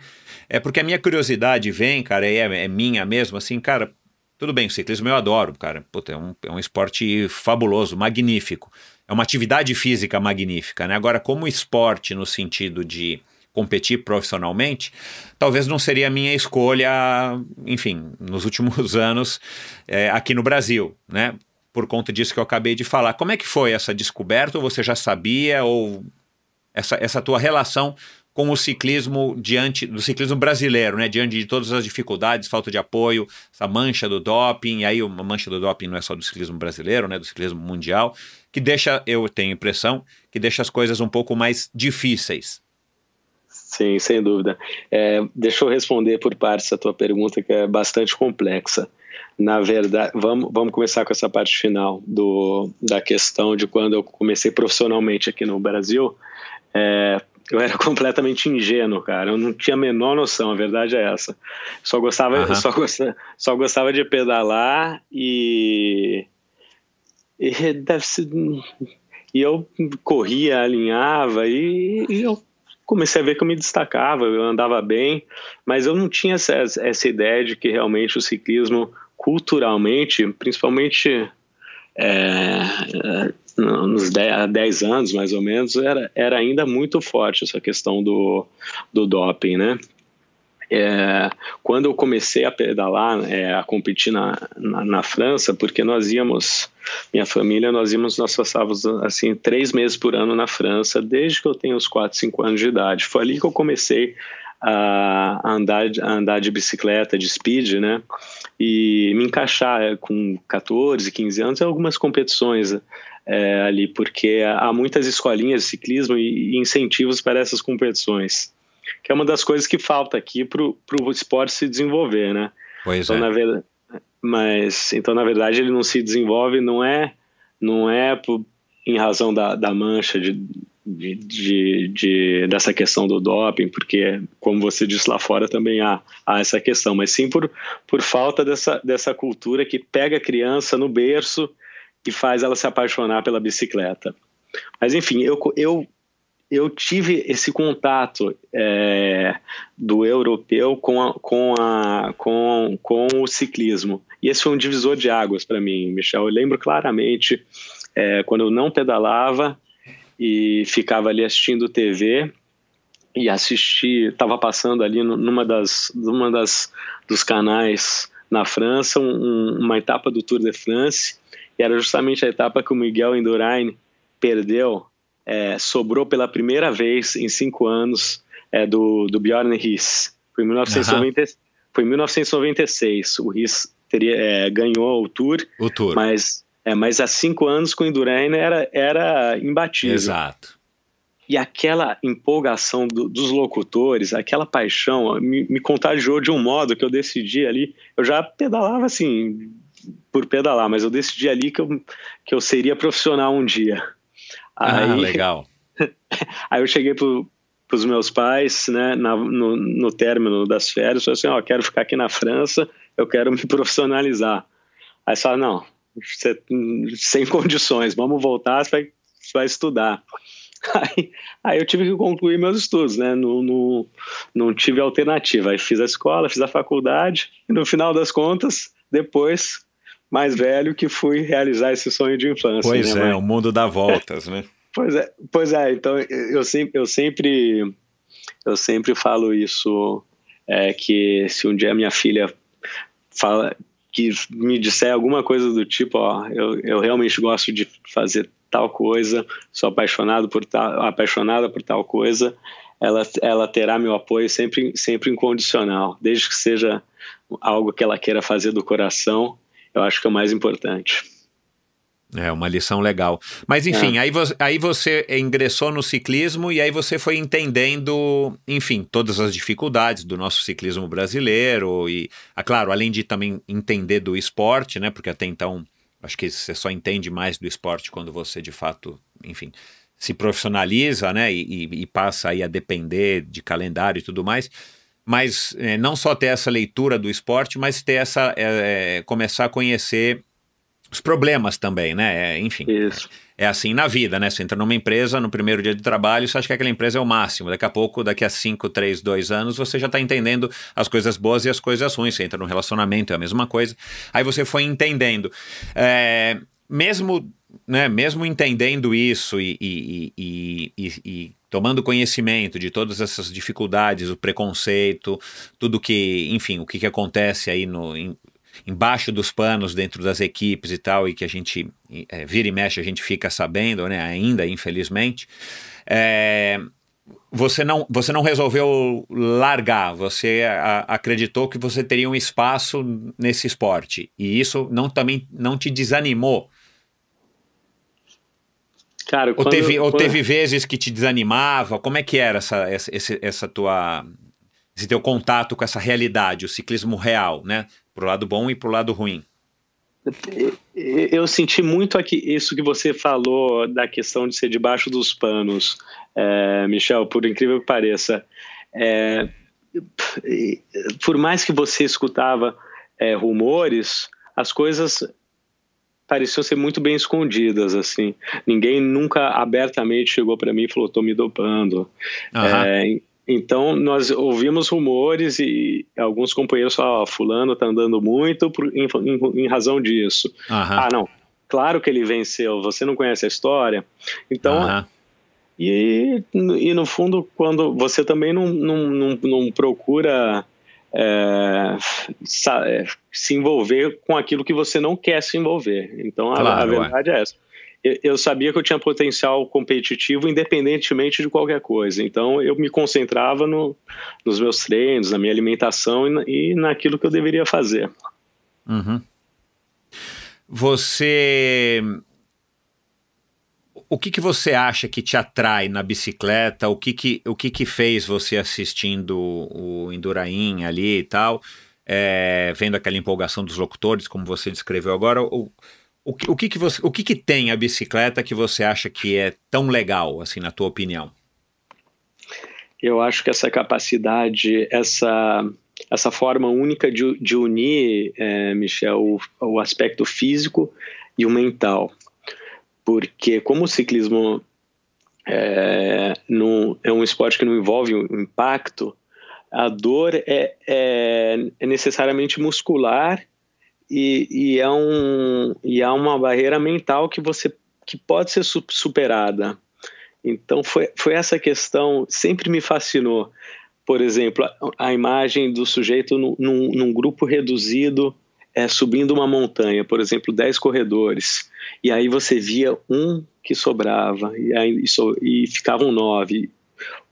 É porque a minha curiosidade vem, cara, e é, é minha mesmo, assim, cara, tudo bem, o ciclismo eu adoro, cara. Puta, é, um, é um esporte fabuloso, magnífico. É uma atividade física magnífica, né? Agora, como esporte no sentido de competir profissionalmente, talvez não seria a minha escolha, enfim, nos últimos <laughs> anos é, aqui no Brasil, né? Por conta disso que eu acabei de falar. Como é que foi essa descoberta? Ou você já sabia? Ou essa, essa tua relação com o ciclismo diante do ciclismo brasileiro, né? Diante de todas as dificuldades, falta de apoio, essa mancha do doping, e aí uma mancha do doping não é só do ciclismo brasileiro, né? Do ciclismo mundial, que deixa, eu tenho impressão, que deixa as coisas um pouco mais difíceis. Sim, sem dúvida. É, deixa eu responder por partes a tua pergunta, que é bastante complexa. Na verdade, vamos, vamos começar com essa parte final do, da questão de quando eu comecei profissionalmente aqui no Brasil. É, eu era <laughs> completamente ingênuo, cara. Eu não tinha a menor noção, a verdade é essa. Só gostava, uhum. só gostava, só gostava de pedalar e, e deve ser, e eu corria, alinhava e, e, eu comecei a ver que eu me destacava, eu andava bem, mas eu não tinha essa, essa ideia de que realmente o ciclismo culturalmente, principalmente é, é nos 10, anos mais ou menos, era, era ainda muito forte essa questão do, do doping, né? É, quando eu comecei a pedalar, é, a competir na, na, na, França, porque nós íamos, minha família, nós íamos, nós passávamos assim três meses por ano na França, desde que eu tenho uns 4, 5 anos de idade. Foi ali que eu comecei a andar, a andar de bicicleta, de speed, né? E me encaixar é, com 14, 15 anos em algumas competições é, ali, porque há muitas escolinhas de ciclismo e, incentivos para essas competições, que é uma das coisas que falta aqui para o esporte se desenvolver, né? Pois então, é. mas, então, na verdade, ele não se desenvolve, não é, não é por, em razão da, da mancha de, de, de, de, dessa questão do doping, porque, como você disse lá fora, também há, há essa questão, mas sim por, por falta dessa, dessa cultura que pega a criança no berço que faz ela se apaixonar pela bicicleta. Mas enfim, eu, eu, eu tive esse contato é, do europeu com, a, com, a, com, com o ciclismo. E esse foi um divisor de águas para mim, Michel. Eu lembro claramente é, quando eu não pedalava e ficava ali assistindo TV e assisti, estava passando ali numa das, numa das dos canais na França um, uma etapa do Tour de France e era justamente a etapa que o Miguel Indurain perdeu, é, sobrou pela primeira vez em cinco anos é, do, do Bjorn Riss. Foi em uhum. foi em 1996. O Riss teria, é, ganhou o tour, o tour. Mas, é, mas há cinco anos com o Indurain era, era imbatível. Exato. E aquela empolgação do, dos locutores, aquela paixão, me, me contagiou de um modo que eu decidi ali. Eu já pedalava assim, por pedalar, mas eu decidi ali que eu, que eu seria profissional um dia. Ah, aí, ah, legal. <laughs> aí eu cheguei para os meus pais, né, na, no, no término das férias, falei assim, ó, quero ficar aqui na França, eu quero me <laughs> profissionalizar. Aí falaram, não, você, sem condições, vamos voltar, você vai, vai estudar. <laughs> Aí, aí, eu tive que concluir meus estudos, né? No, no, não tive alternativa. Aí fiz a escola, fiz a faculdade, e no final das contas, depois mais velho que fui realizar esse sonho de infância. Pois né, é, mãe? o mundo dá voltas, né? <laughs> pois é, pois é. Então eu sempre, eu sempre, eu sempre falo isso é, que se um dia minha filha fala que me disser alguma coisa do tipo, ó, eu, eu realmente gosto de fazer tal coisa, sou apaixonado por tal, apaixonada por tal coisa, ela, ela terá meu apoio sempre, sempre incondicional, desde que seja algo que ela queira fazer do coração, eu acho que é o mais importante. É uma lição legal. Mas é. enfim, é. aí, vo aí você ingressou no ciclismo e aí você foi entendendo, enfim, todas as dificuldades do nosso ciclismo brasileiro e, ah, claro, além de também entender do esporte, né? Porque até então acho que você só entende mais do esporte quando você de fato, enfim, se profissionaliza, né? E, e, e passa aí a depender de calendário e tudo mais mas é, não só ter essa leitura do esporte, mas ter essa é, é começar a conhecer os problemas também, né? É, enfim. Isso. É, é assim na vida, né? Você entra numa empresa no primeiro dia de trabalho, você acha que aquela empresa é o máximo. Daqui a pouco, daqui a 5, 3, 2 anos, você já está entendendo as coisas boas e as coisas ruins. Você entra num relacionamento, é a mesma coisa. Aí você foi entendendo. É, mesmo, né, mesmo entendendo isso e, e, e, e tomando conhecimento de todas essas dificuldades, o preconceito, tudo que, enfim, o que, que acontece aí no, em, embaixo dos panos dentro das equipes e tal, e que a gente é, vira e mexe, a gente fica sabendo, né, ainda, infelizmente. É, você não, você não resolveu largar, você a, acreditou que você teria um espaço nesse esporte. E isso não, também não te desanimou Cara, ou, teve, quando... ou teve vezes que te desanimava? Como é que era essa, essa, essa, essa tua, esse teu contato com essa realidade, o ciclismo real, né? Pro lado bom e pro lado ruim. Eu senti muito aqui isso que você falou da questão de ser debaixo dos panos, é, Michel, por incrível que pareça. É, por mais que você escutava é, rumores, as coisas pareciam ser muito bem escondidas, assim. Ninguém nunca abertamente chegou para mim e falou, tô me dopando. Uhum. É, então, nós ouvimos rumores e alguns companheiros falaram, oh, fulano tá andando muito por, em, em, em, razão disso. Uhum. Ah, não, claro que ele venceu, você não conhece a história? Então... Uhum. E, e no fundo, quando você também não, não, não, não procura é, é, se envolver com aquilo que você não quer se envolver. Então, claro, a, é. verdade é, é essa. Eu, sabia que eu tinha potencial competitivo independentemente de qualquer coisa. Então, eu me concentrava no, nos meus treinos, na minha alimentação e, e naquilo que eu deveria fazer. Uhum. Você o que, que você acha que te atrai na bicicleta? O que, que, o que, que fez você assistindo o Endurain ali e tal? É, vendo aquela empolgação dos locutores, como você descreveu agora, o, o, o, que, que, você, o que, que tem a bicicleta que você acha que é tão legal, assim, na tua opinião? Eu acho que essa capacidade, essa, essa forma única de, de unir, é, Michel, o, o aspecto físico e o mental porque como o ciclismo é, é um esporte que não envolve um impacto, a dor é, é, é necessariamente muscular e, e, é um, e há uma barreira mental que você que pode ser superada. Então foi, foi essa questão sempre me fascinou. Por exemplo, a, a imagem do sujeito num, num, num grupo reduzido é, subindo uma montanha, por exemplo, 10 corredores e aí você via um que sobrava, e, aí, isso e ficavam nove,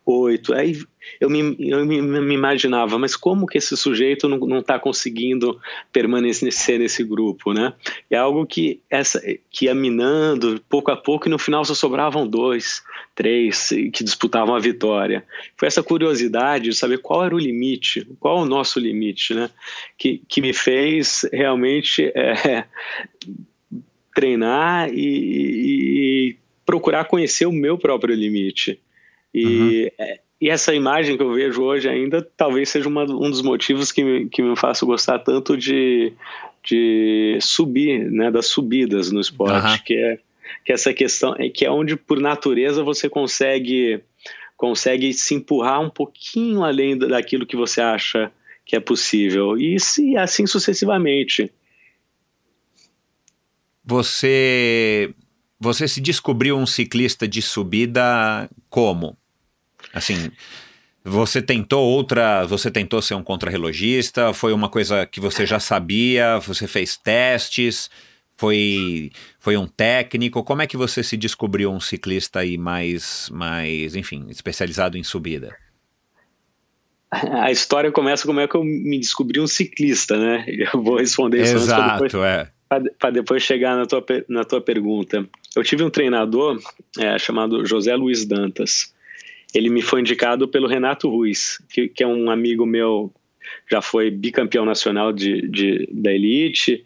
oito. Aí eu me, eu me, me, imaginava, mas como que esse sujeito não está conseguindo permanecer nesse grupo, né? É algo que, essa, que ia minando pouco a pouco e no final só sobravam dois, três que disputavam a vitória. Foi essa curiosidade de saber qual era o limite, qual o nosso limite, né? Que, que me fez realmente é, treinar e, e, e procurar conhecer o meu próprio limite. E, uhum. É, e, essa imagem que eu vejo hoje ainda talvez seja uma, um dos motivos que me, que me gostar tanto de, de subir, né, das subidas no esporte, uhum. que é que é essa questão é que é onde por natureza você consegue consegue se empurrar um pouquinho além daquilo que você acha que é possível e, e assim sucessivamente. Você você se descobriu um ciclista de subida como? Assim, você tentou outra, você tentou ser um contrarrelogista, foi uma coisa que você já sabia, você fez testes, foi foi um técnico, como é que você se descobriu um ciclista aí mais mais, enfim, especializado em subida? a história começa como é que eu me descobri um ciclista, né? Eu vou responder isso Exato, depois. é para depois chegar na tua, na tua pergunta. Eu tive um treinador é, chamado José Luiz Dantas. Ele me foi indicado pelo Renato Ruiz, que, que é um amigo meu, já foi bicampeão nacional de, de da elite.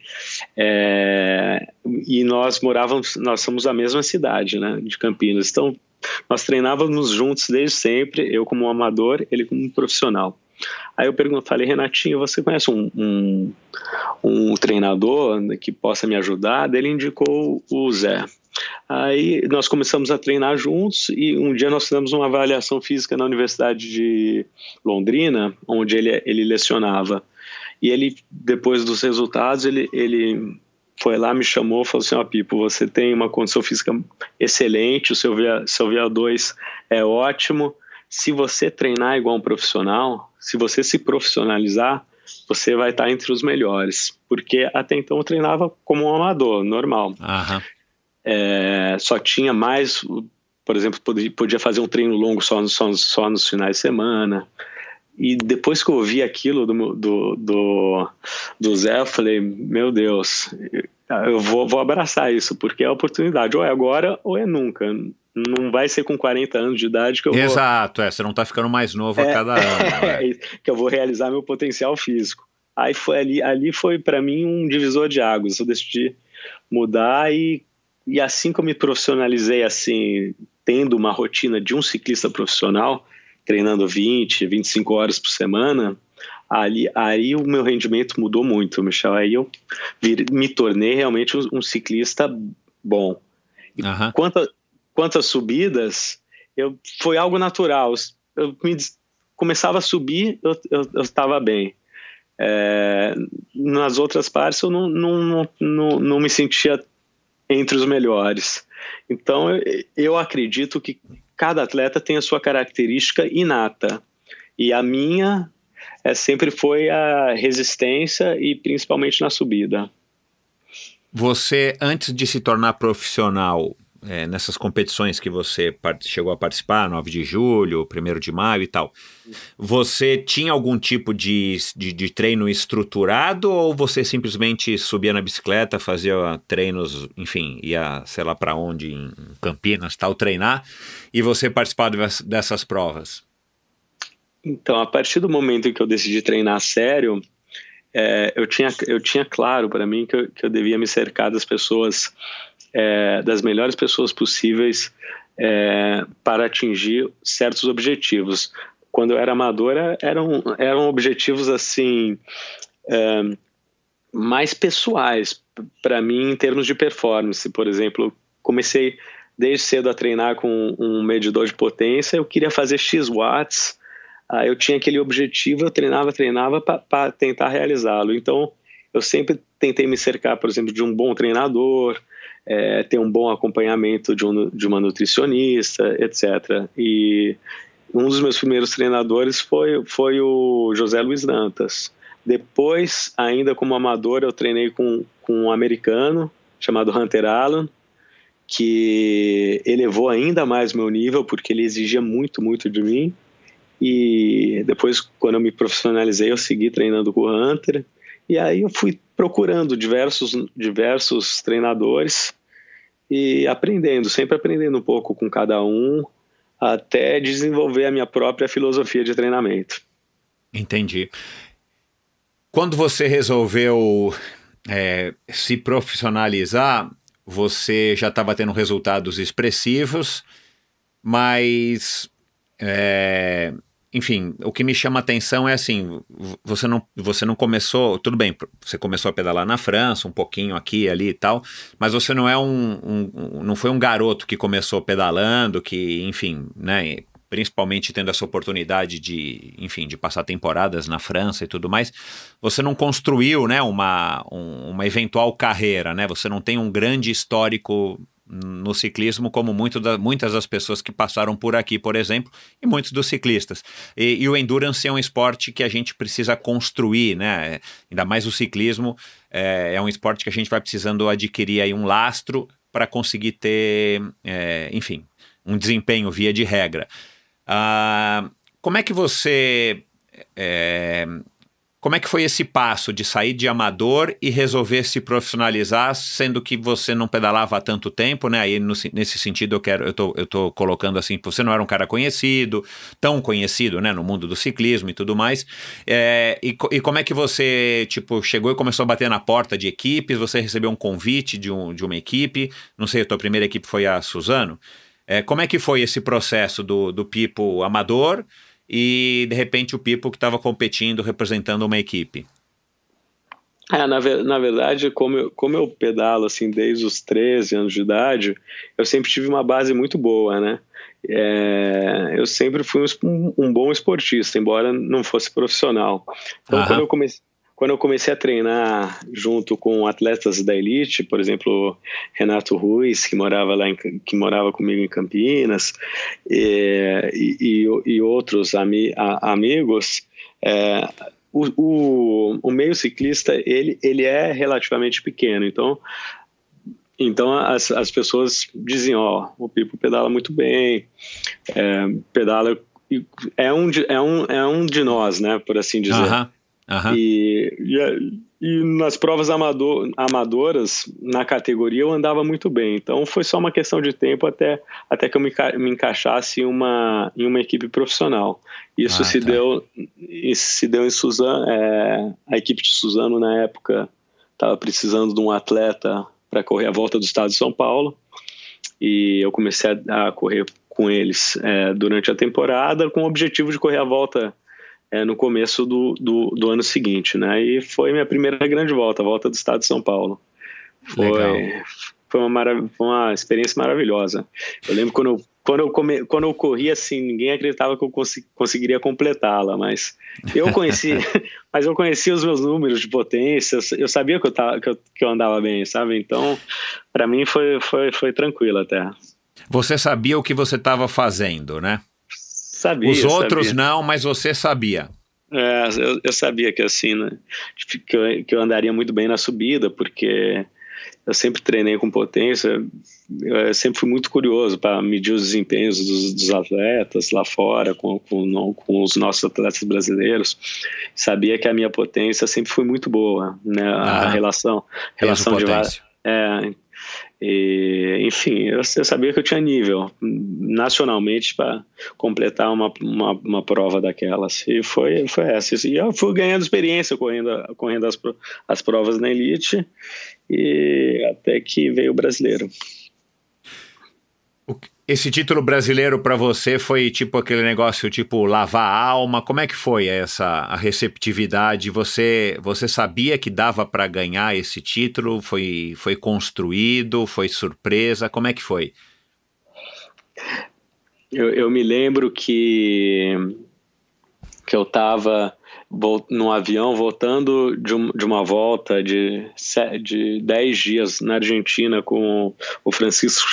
É, e nós morávamos, nós somos da mesma cidade, né, de Campinas. Então, nós treinávamos juntos desde sempre, eu como amador, ele como profissional. Aí eu pergunto, falei, Renatinho, você conhece um, um, um treinador né, que possa me ajudar? Daí ele indicou o Zé. Aí nós começamos a treinar juntos e um dia nós fizemos uma avaliação física na Universidade de Londrina, onde ele, ele lecionava. E ele, depois dos resultados, ele, ele foi lá, me chamou, falou assim, ó oh, Pipo, você tem uma condição física excelente, o seu, VA, seu 2 é ótimo, se você treinar igual um profissional, se você se profissionalizar, você vai estar entre os melhores. Porque até então eu treinava como um amador, normal. É, só tinha mais, por exemplo, podia fazer um treino longo só, só, só nos finais de semana. E depois que eu ouvi aquilo do, do, do, do Zé, eu falei: meu Deus, eu vou, vou abraçar isso, porque é a oportunidade, ou é agora ou é nunca não vai ser com 40 anos de idade que eu Exato, vou. Exato, é, você não está ficando mais novo é, a cada ano. <laughs> Né? É, que eu vou realizar meu potencial físico. Aí foi ali, ali foi para mim um divisor de águas. Eu decidi mudar e, e assim que eu me profissionalizei, assim, tendo uma rotina de um ciclista profissional, treinando 20, 25 horas por semana, ali, aí o meu rendimento mudou muito, Michel. Aí eu vir, me tornei realmente um, um ciclista bom. Uhum. Quanto, Quantas subidas, eu, foi algo natural. Eu me, começava a subir, eu estava bem. É, nas outras partes eu não, não, não, não, me sentia entre os melhores. Então eu, eu acredito que cada atleta tem a sua característica inata. E a minha é, sempre foi a resistência e principalmente na subida. Você, antes de se tornar profissional, é, nessas competições que você chegou a participar, 9 de julho, 1 de maio e tal, você tinha algum tipo de, de, de treino estruturado ou você simplesmente subia na bicicleta, fazia treinos, enfim, ia, sei lá, para onde, em Campinas tal, treinar e você participava dessas provas? Então, a partir do momento em que eu decidi treinar sério, é, eu, tinha, eu tinha claro para mim que eu, que eu devia me cercar das pessoas é, das melhores pessoas possíveis é, para atingir certos objetivos. Quando eu era amadora, eram, eram objetivos assim. É, mais pessoais para mim em termos de performance, por exemplo, comecei desde cedo a treinar com um medidor de potência, eu queria fazer X watts, eu tinha aquele objetivo, eu treinava, treinava para tentar realizá-lo. Então, eu sempre tentei me cercar, por exemplo, de um bom treinador, é, ter um bom acompanhamento de, um, de uma nutricionista, etc. E um dos meus primeiros treinadores foi, foi o José Luiz Dantas. Depois, ainda como amador, eu treinei com, com um americano chamado Hunter Allen, que elevou ainda mais meu nível, porque ele exigia muito, muito de mim. E depois, quando eu me profissionalizei, eu segui treinando com o Hunter. E aí eu fui procurando diversos, diversos treinadores e aprendendo, sempre aprendendo um pouco com cada um, até desenvolver a minha própria filosofia de treinamento. Entendi. Quando você resolveu é, se profissionalizar, você já estava tendo resultados expressivos, mas é, enfim, o que me chama atenção é assim, você não, você não começou, tudo bem, você começou a pedalar na França, um pouquinho aqui, ali e tal, mas você não é um, um não foi um garoto que começou pedalando, que, enfim, né, principalmente tendo essa oportunidade de, enfim, de passar temporadas na França e tudo mais, você não construiu, né, uma, um, uma eventual carreira, né, você não tem um grande histórico no ciclismo, como muito da, muitas das pessoas que passaram por aqui, por exemplo, e muitos dos ciclistas. E, e o endurance é um esporte que a gente precisa construir, né? É, ainda mais o ciclismo é, é um esporte que a gente vai precisando adquirir aí um lastro para conseguir ter, é, enfim, um desempenho via de regra. Ah, como é que você é, como é que foi esse passo de sair de amador e resolver se profissionalizar, sendo que você não pedalava há tanto tempo, né? Aí no, nesse sentido eu quero, eu tô, eu tô colocando assim, você não era um cara conhecido, tão conhecido, né, no mundo do ciclismo e tudo mais. É, e, e, como é que você, tipo, chegou e começou a bater na porta de equipes? Você recebeu um convite de, um, de uma equipe? Não sei, a tua primeira equipe foi a Suzano. É, como é que foi esse processo do, do Pipo amador? e de repente o Pipo que estava competindo, representando uma equipe? É, na, na, verdade, como eu, como eu pedalo assim desde os 13 anos de idade, eu sempre tive uma base muito boa, né? É, eu sempre fui um, um, bom esportista, embora não fosse profissional. Então, quando eu comecei quando eu comecei a treinar junto com atletas da elite, por exemplo, Renato Ruiz, que morava lá, em, que morava comigo em Campinas, e, e, e outros ami, a, amigos, é, o, o, o, meio ciclista ele, ele é relativamente pequeno, então então as, as pessoas dizem ó o Pipo pedala muito bem, é, pedala é um, é um é um de nós, né, por assim dizer. Uh Uhum. E, e, e, nas provas amador, amadoras, na categoria, eu andava muito bem. Então foi só uma questão de tempo até, até que eu me, me encaixasse em uma, em uma equipe profissional. Isso ah, se, tá. deu, se deu em Suzano. É, a equipe de Suzano, na época, estava precisando de um atleta para correr a volta do estado de São Paulo. E eu comecei a, a correr com eles é, durante a temporada com o objetivo de correr a volta é, no começo do, do, do, ano seguinte, né? E foi minha primeira grande volta, a volta do estado de São Paulo. Foi, Legal. foi uma, marav uma experiência maravilhosa. Eu lembro quando eu, quando eu, come, quando eu corri assim, ninguém acreditava que eu cons conseguiria completá-la, mas eu conheci, <laughs> mas eu conhecia os meus números de potência, eu sabia que eu, tava, que eu, que eu andava bem, sabe? Então, para mim foi, foi, foi tranquilo até. Você sabia o que você estava fazendo, né? Sabia. Os outros sabia. não, mas você sabia. É, eu, eu, sabia que assim, né? Tipo, que eu, que eu andaria muito bem na subida, porque eu sempre treinei com potência, eu sempre fui muito curioso para medir os desempenhos dos, dos atletas lá fora, com, com, com, os nossos atletas brasileiros. Sabia que a minha potência sempre foi muito boa, né? A ah, relação, relação de várias. É, e, enfim, eu, eu, sabia que eu tinha nível nacionalmente para completar uma, uma, uma, prova daquelas. E foi, foi essa. E eu fui ganhando experiência correndo, correndo as, as provas na Elite, e até que veio o brasileiro. Esse título brasileiro para você foi tipo aquele negócio tipo lavar a alma? Como é que foi essa a receptividade? Você você sabia que dava para ganhar esse título? Foi foi construído? Foi surpresa? Como é que foi? Eu, eu me lembro que que eu estava num avião voltando de, um, de uma volta de, de 10 dias na Argentina com o Francisco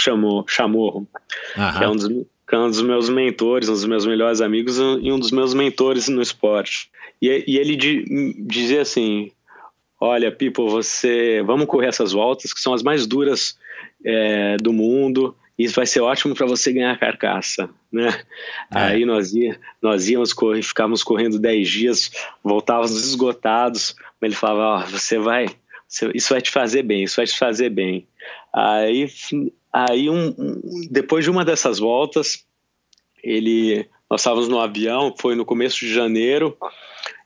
Chamorro, que é um dos, que é um dos meus mentores, um dos meus melhores amigos e um dos meus mentores no esporte. E, e ele di, dizia assim: Olha, Pipo, você vamos correr essas voltas que são as mais duras é, do mundo isso vai ser ótimo para você ganhar carcaça, né? É. Aí nós, ia, nós íamos correr, ficávamos correndo 10 dias, voltávamos esgotados, mas ele falava, oh, você vai, isso vai te fazer bem, isso vai te fazer bem. Aí, aí um, um, depois de uma dessas voltas, ele, nós estávamos no avião, foi no começo de janeiro,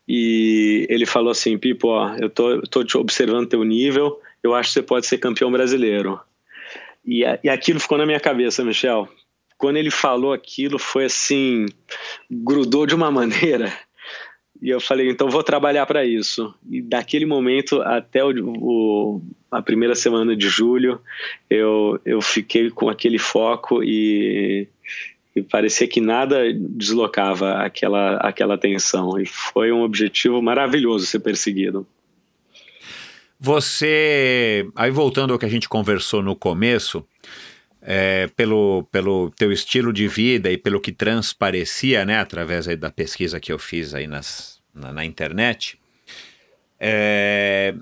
e ele falou assim, Pipo, ó, eu tô, tô te observando teu nível, eu acho que você pode ser campeão brasileiro. E, e aquilo ficou na minha cabeça, Michel. Quando ele falou aquilo, foi assim, grudou de uma <laughs> maneira. E eu falei, então vou trabalhar para isso. E daquele momento até o, o, a primeira semana de julho, eu, eu fiquei com aquele foco e, e parecia que nada deslocava aquela, aquela tensão. E foi um objetivo maravilhoso ser perseguido. Você, aí voltando ao que a gente conversou no começo, é, pelo, pelo teu estilo de vida e pelo que transparecia, né, através da pesquisa que eu fiz aí nas, na, na internet, é,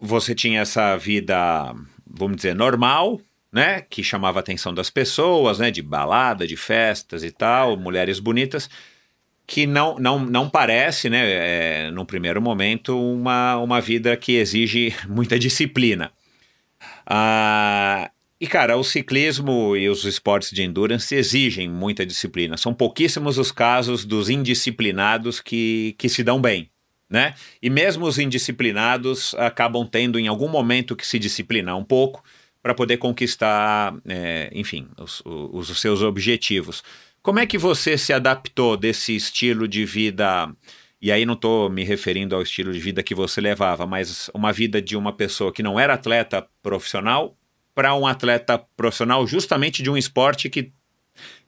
você tinha essa vida, vamos dizer, normal, né, que chamava a atenção das pessoas, né, de balada, de festas e tal, mulheres bonitas que não, não, não parece, né, é, no primeiro momento, uma, uma vida que exige <laughs> muita disciplina. Ah, e, cara, o ciclismo e os esportes de endurance exigem muita disciplina. São pouquíssimos os casos dos indisciplinados que, que se dão bem. Né? E mesmo os indisciplinados acabam tendo em algum momento que se disciplinar um pouco para poder conquistar, é, enfim, os, os, os seus objetivos. Como é que você se adaptou desse estilo de vida? E aí não estou me referindo ao estilo de vida que você levava, mas uma vida de uma pessoa que não era atleta profissional para um atleta profissional justamente de um esporte que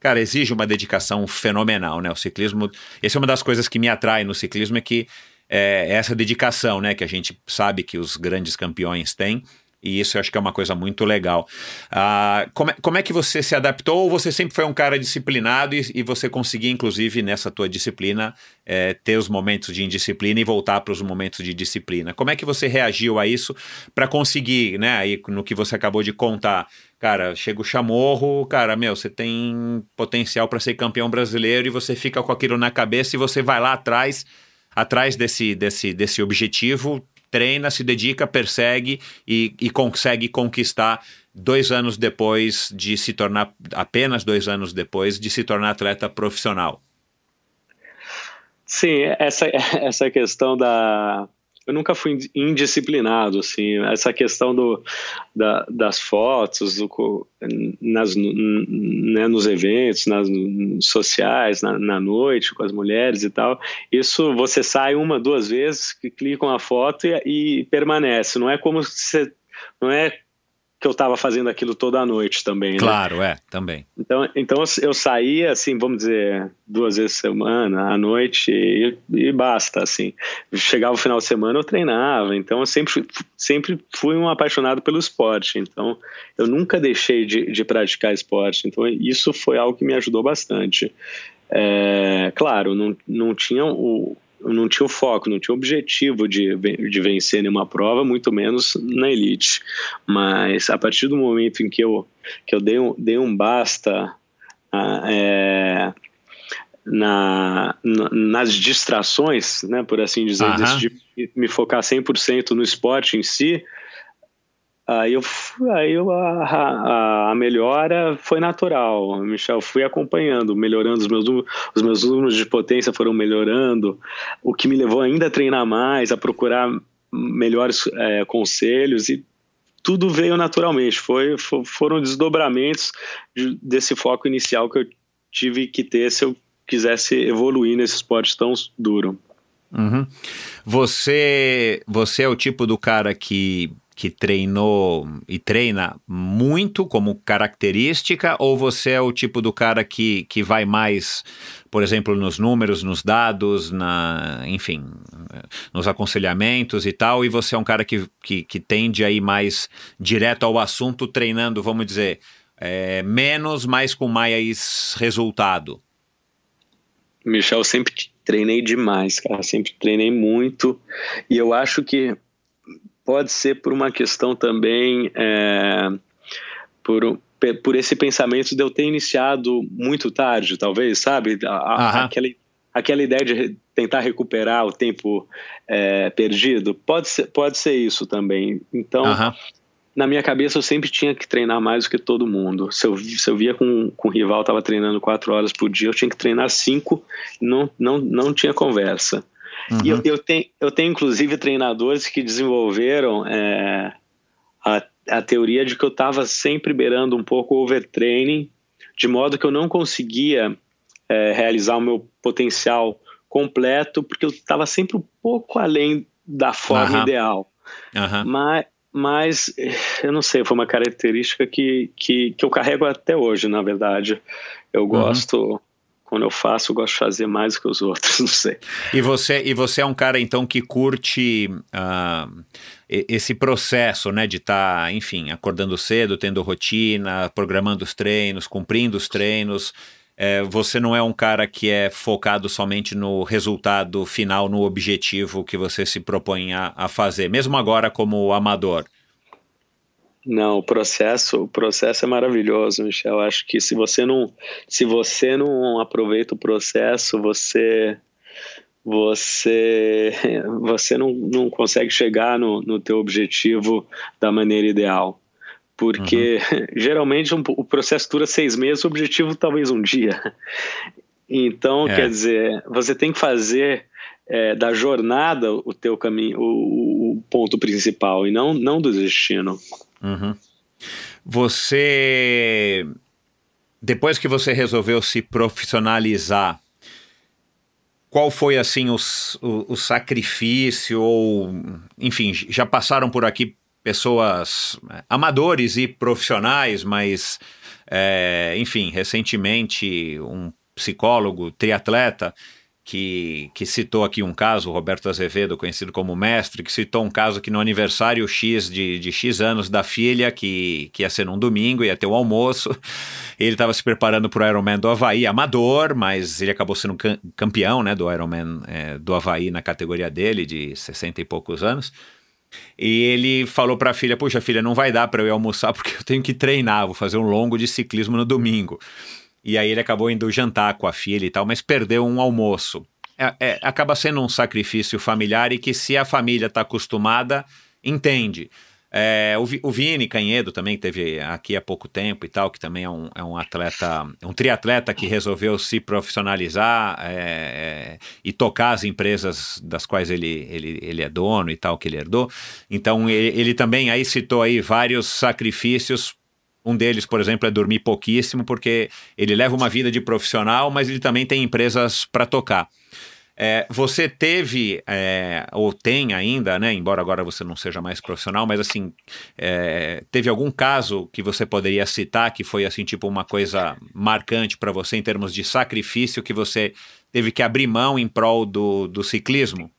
Cara, exige uma dedicação fenomenal, né? O ciclismo. Essa é uma das coisas que me atrai no ciclismo, é que é, é, essa dedicação, né? Que a gente sabe que os grandes campeões têm. E isso eu acho que é uma coisa muito legal. Ah, como, é, como é que você se adaptou? Ou você sempre foi um cara disciplinado e, e você conseguia, inclusive, nessa tua disciplina, é, ter os momentos de indisciplina e voltar para os momentos de disciplina? Como é que você reagiu a isso para conseguir, né? Aí no que você acabou de contar, cara, chega o chamorro, cara, meu, você tem potencial para ser campeão brasileiro e você fica com aquilo na cabeça e você vai lá atrás atrás desse, desse, desse objetivo, treina, se dedica, persegue e, e consegue conquistar dois anos depois de se tornar, apenas dois anos depois de se tornar atleta profissional. Sim, essa, <laughs> essa questão da, eu nunca fui indisciplinado, assim, essa questão do, da, das fotos, do, nas, né, nos eventos, nas sociais, na, na, noite, com as mulheres e tal, isso você sai uma, duas vezes, clica uma foto e, e permanece, não é como se você não é que eu estava fazendo aquilo toda a noite também. Né? Claro, né? é, também. Então, então eu saía, assim, vamos dizer, duas vezes por semana, à noite, e, e, basta, assim. Chegava o final de semana, eu treinava, então eu sempre, sempre fui um apaixonado pelo esporte, então eu nunca deixei de, de praticar esporte, então isso foi algo que me ajudou bastante. É, claro, não, não tinha o, não tinha o foco, não tinha o objetivo de, de vencer nenhuma prova, muito menos na elite. Mas a partir do momento em que eu, que eu dei, um, dei um basta ah, é, na, na, nas distrações, né, por assim dizer, uhum. me focar 100% no esporte em si, Aí eu, aí eu a, a, a, melhora foi natural, Michel. Fui acompanhando, melhorando os meus os meus números de potência foram melhorando, o que me levou ainda a treinar mais, a procurar melhores é, conselhos e tudo veio naturalmente. Foi, for, foram desdobramentos de, desse foco inicial que eu tive que ter se eu quisesse evoluir nesse esporte tão duro. Uhum. Você, você é o tipo do cara que que treinou e treina muito como característica, ou você é o tipo do cara que, que vai mais, por exemplo, nos números, nos dados, na, enfim, nos aconselhamentos e tal, e você é um cara que, que, que tende a ir mais direto ao assunto, treinando, vamos dizer, é, menos, mas com mais resultado? Michel, sempre treinei demais, cara, sempre treinei muito, e eu acho que pode ser por uma questão também, é, por, por esse pensamento de eu ter iniciado muito tarde, talvez, sabe? A, aquela, aquela ideia de tentar recuperar o tempo é, perdido, pode ser, pode ser isso também. Então, na minha cabeça, eu sempre tinha que treinar mais do que todo mundo. Se eu, se eu via com, com o rival estava treinando quatro horas por dia, eu tinha que treinar cinco, não, não, não tinha conversa. Uhum. E eu, uhum. eu, tenho, eu tenho, inclusive, treinadores que desenvolveram é, a, a teoria de que eu estava sempre beirando um pouco o overtraining, de modo que eu não conseguia é, realizar o meu potencial completo, porque eu estava sempre um pouco além da forma uhum. ideal. Uhum. Mas, mas, eu não sei, foi uma característica que, que, que eu carrego até hoje, na verdade. Eu uhum. gosto quando eu faço, eu gosto de fazer mais que os <laughs> outros, não sei. E você, e você é um cara, então, que curte uh, esse processo, né, de estar, tá, enfim, acordando cedo, tendo rotina, programando os treinos, cumprindo os treinos. É, você não é um cara que é focado somente no resultado final, no objetivo que você se propõe a, a fazer, mesmo agora como amador. Não, o processo, o processo é maravilhoso, Michel. Acho que se você não, se você não aproveita o processo, você você <laughs> você não, não consegue chegar no, no teu objetivo da maneira ideal porque uhum. <laughs> geralmente um, o processo dura seis meses o objetivo talvez um dia então é. quer dizer você tem que fazer é, da jornada o teu caminho o, o ponto principal e não não do destino Uhum. Você. Depois que você resolveu se profissionalizar, qual foi assim o, o, o, sacrifício ou enfim já passaram por aqui pessoas eh, amadores e profissionais mas é, enfim recentemente um psicólogo triatleta que, que, citou aqui um caso, Roberto Azevedo, conhecido como mestre, que citou um caso que no aniversário X de, de X anos da filha, que, que ia ser num domingo, ia ter um almoço, <laughs> ele estava se preparando para o Ironman do Havaí, amador, mas ele acabou sendo campeão né, do Ironman é, do Havaí na categoria dele, de 60 e poucos anos. E ele falou para a filha: Puxa, filha, não vai dar para eu ir almoçar <laughs> porque eu tenho que treinar, vou fazer um longo de ciclismo no domingo. E aí ele acabou indo jantar com a filha e tal, mas perdeu um almoço. É, é, acaba sendo um sacrifício familiar e que se a família está acostumada, entende. É, o, o Vini Canhedo também, que teve aqui há pouco tempo e tal, que também é um, é um atleta, um triatleta que resolveu se profissionalizar é, é, e tocar as empresas das quais ele, ele, ele é dono e tal, que ele herdou. Então, ele, ele também aí citou aí vários sacrifícios um deles, por exemplo, é dormir pouquíssimo, porque ele leva uma vida de profissional, mas ele também tem empresas para tocar. É, você teve, é, ou tem ainda, né? Embora agora você não seja mais profissional, mas assim, é, teve algum caso que você poderia citar que foi assim, tipo, uma coisa marcante para você em termos de sacrifício que você teve que abrir mão em prol do, do ciclismo?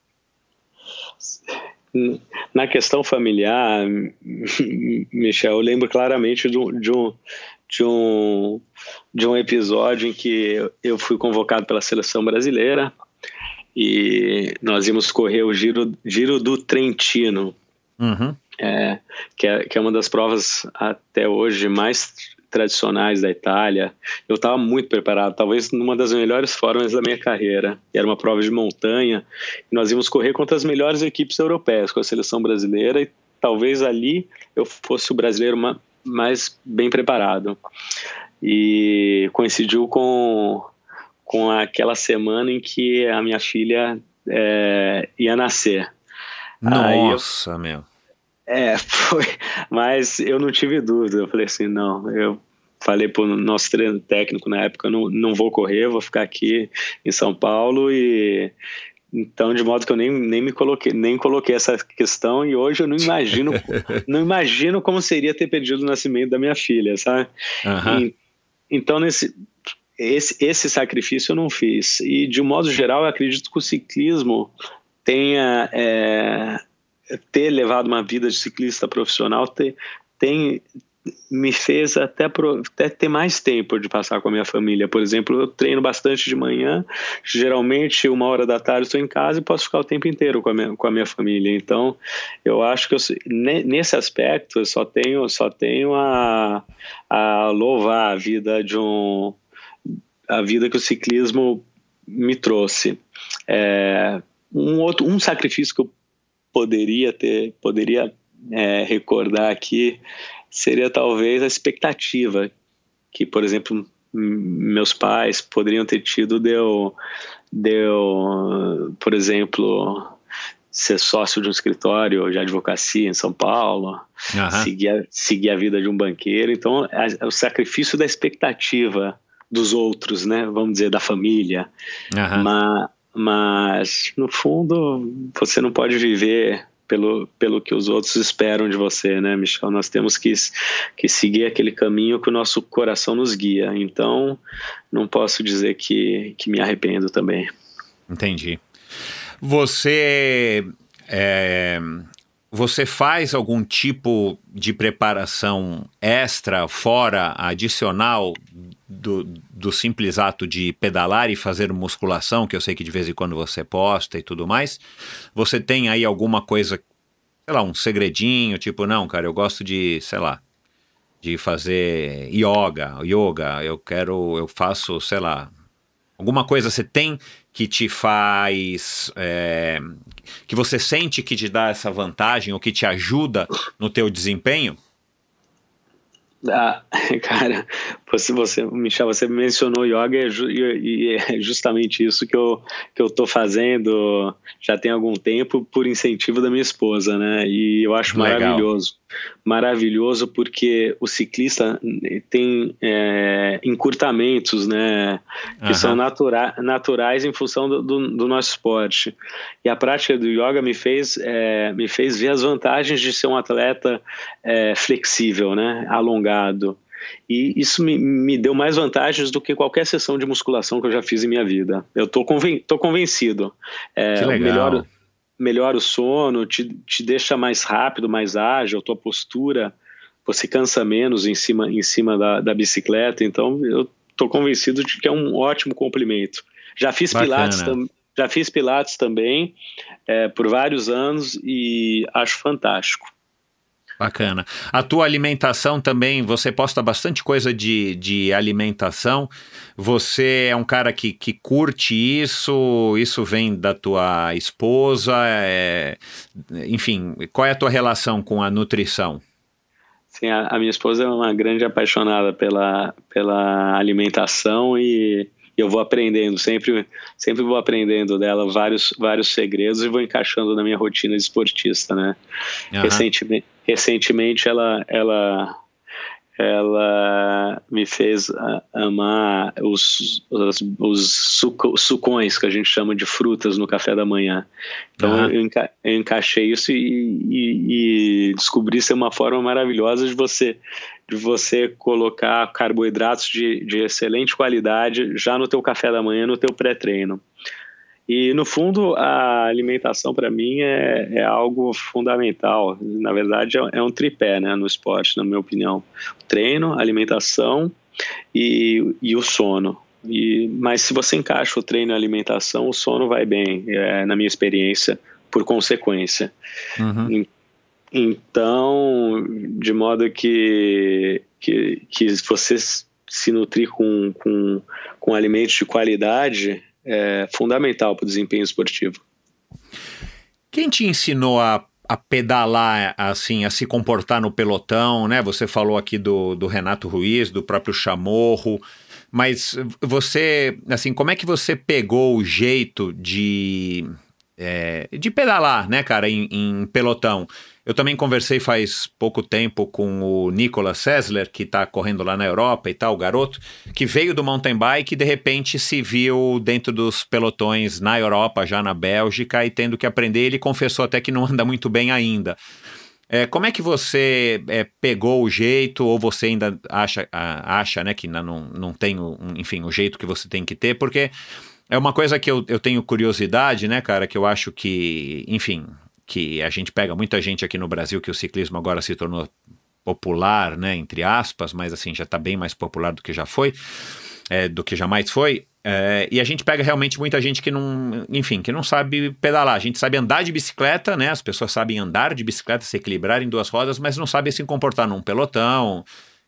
Na questão familiar, Michel, eu lembro claramente de um, de um, de um, de um episódio em que eu fui convocado pela seleção brasileira e nós íamos correr o Giro, Giro do Trentino, uhum. é, que, é, que é uma das provas até hoje mais tradicionais da Itália. Eu estava muito preparado, talvez numa das melhores formas da minha carreira. Era uma prova de montanha e nós íamos correr contra as melhores equipes europeias com a seleção brasileira e talvez ali eu fosse o brasileiro mais bem preparado. E coincidiu com com aquela semana em que a minha filha é, ia nascer. Nossa, eu... meu. É, foi. Mas eu não tive dúvida. Eu falei assim, não, eu falei para o nosso treino técnico na época, não, não vou correr, vou ficar aqui em São Paulo e então de modo que eu nem, nem me coloquei nem coloquei essa questão e hoje eu não imagino <laughs> não imagino como seria ter perdido o nascimento da minha filha, sabe? Uhum. E, então nesse esse, esse sacrifício eu não fiz e de um modo geral eu acredito que o ciclismo tenha é, ter levado uma vida de ciclista profissional tem, tem me fez até, até, ter mais tempo de passar com a minha família. Por exemplo, eu treino bastante de manhã, geralmente uma hora da tarde estou em casa e posso ficar o tempo inteiro com a minha, com a minha família. Então, eu acho que eu, nesse aspecto eu só tenho, só tenho a, a louvar a vida de um a vida que o ciclismo me trouxe. É, um outro um sacrifício que eu poderia ter, poderia é, recordar aqui seria talvez a expectativa que, por exemplo, meus pais poderiam ter tido deu deu, por exemplo, ser sócio de um escritório de advocacia em São Paulo, uhum. seguir, a, seguir a vida de um banqueiro. Então, é o sacrifício da expectativa dos outros, né? Vamos dizer, da família. Uhum. Mas, mas, no fundo, você não pode viver pelo, pelo que os outros esperam de você, né, Michel? Nós temos que, que seguir aquele caminho que o nosso coração nos guia. Então, não posso dizer que, que me arrependo também. Entendi. Você. É, você faz algum tipo de preparação extra, fora, adicional do, do simples ato de pedalar e fazer musculação, que eu sei que de vez em quando você posta e tudo mais, você tem aí alguma coisa, sei lá, um segredinho, tipo, não, cara, eu gosto de, sei lá, de fazer yoga, yoga, eu quero, eu faço, sei lá, alguma coisa você tem que te faz, é, que você sente que te dá essa vantagem ou que te ajuda no teu desempenho? Ah, <laughs> cara, você, você, Michel, você mencionou yoga é é, e é justamente isso que eu que eu estou fazendo já tem algum tempo por incentivo da minha esposa, né? E eu acho Legal. maravilhoso, maravilhoso porque o ciclista tem é, encurtamentos, né? Que uhum. são natura, naturais em função do, do, do, nosso esporte. E a prática do yoga me fez é, me fez ver as vantagens de ser um atleta é, flexível, né? Alongado. E isso me, me deu mais vantagens do que qualquer sessão de musculação que eu já fiz em minha vida. Eu tô, conven tô convencido. É, que legal. Melhora, melhora o sono, te, te deixa mais rápido, mais ágil, tua postura, você cansa menos em cima, em cima da, da bicicleta. Então, eu tô convencido de que é um ótimo complemento. Já fiz Bacana. pilates também já fiz pilates também é, por vários anos e acho fantástico. Bacana. A tua alimentação também, você posta bastante coisa de, de alimentação. Você é um cara que, que curte isso? Isso vem da tua esposa? É... Enfim, qual é a tua relação com a nutrição? Sim, a, a minha esposa é uma grande apaixonada pela, pela alimentação e eu vou aprendendo, sempre, sempre vou aprendendo dela vários, vários segredos e vou encaixando na minha rotina de esportista, né? Uhum. Recentemente, recentemente ela, ela, ela me fez ah, amar os, os, os suco, sucões, que a gente chama de frutas no café da manhã. Então eu, enca, eu, encaixei isso e, e, e descobri ser uma forma maravilhosa de você de você colocar carboidratos de, de excelente qualidade já no teu café da manhã, no teu pré-treino. E, no fundo, a alimentação para mim é, é, algo fundamental. Na verdade, é, é um tripé né, no esporte, na minha opinião: o treino, alimentação e, e o sono. E, mas se você encaixa o treino e a alimentação, o sono vai bem, é, na minha experiência, por consequência. Uhum. Então, de modo que, que, que você se nutrir com, com, com alimentos de qualidade é fundamental para o desempenho esportivo. Quem te ensinou a, a, pedalar, assim, a se comportar no pelotão, né? Você falou aqui do, do Renato Ruiz, do próprio Chamorro, mas você, assim, como é que você pegou o jeito de, é, de pedalar, né, cara, em, em pelotão? Eu também conversei faz pouco tempo com o Nicolas Sessler, que está correndo lá na Europa e tal, o garoto, que veio do mountain bike e de repente se viu dentro dos pelotões na Europa, já na Bélgica, e tendo que aprender. Ele confessou até que não anda muito bem ainda. É, como é que você é, pegou o jeito, ou você ainda acha, acha né, que não, não tem, o, enfim, o jeito que você tem que ter? Porque é uma coisa que eu, eu tenho curiosidade, né, cara, que eu acho que, enfim, que a gente pega muita gente aqui no Brasil que o ciclismo agora se tornou popular, né, entre aspas, mas assim já está bem mais popular do que já foi, é, do que jamais foi. É, e a gente pega realmente muita gente que não, enfim, que não sabe pedalar. A gente sabe andar de bicicleta, né? As pessoas sabem andar de bicicleta, se equilibrar em duas rodas, mas não sabem se comportar num pelotão,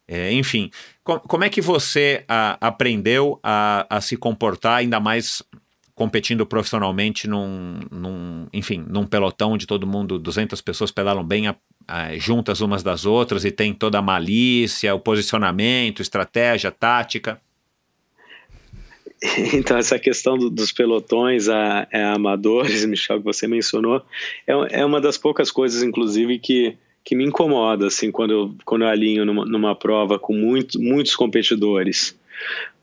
é, enfim. Com, como é que você a, aprendeu a, a se comportar ainda mais competindo profissionalmente num, num, enfim, num pelotão de todo mundo, 200 pessoas pedalam bem a, a, juntas umas das outras e tem toda a malícia, o posicionamento, estratégia, tática? <laughs> Então, essa questão do, dos pelotões a, a, é amadores, <laughs> Michel, que você mencionou, é, é uma das poucas coisas, inclusive, que, que me incomoda, assim, quando eu, quando eu alinho numa, numa prova com muito, muitos competidores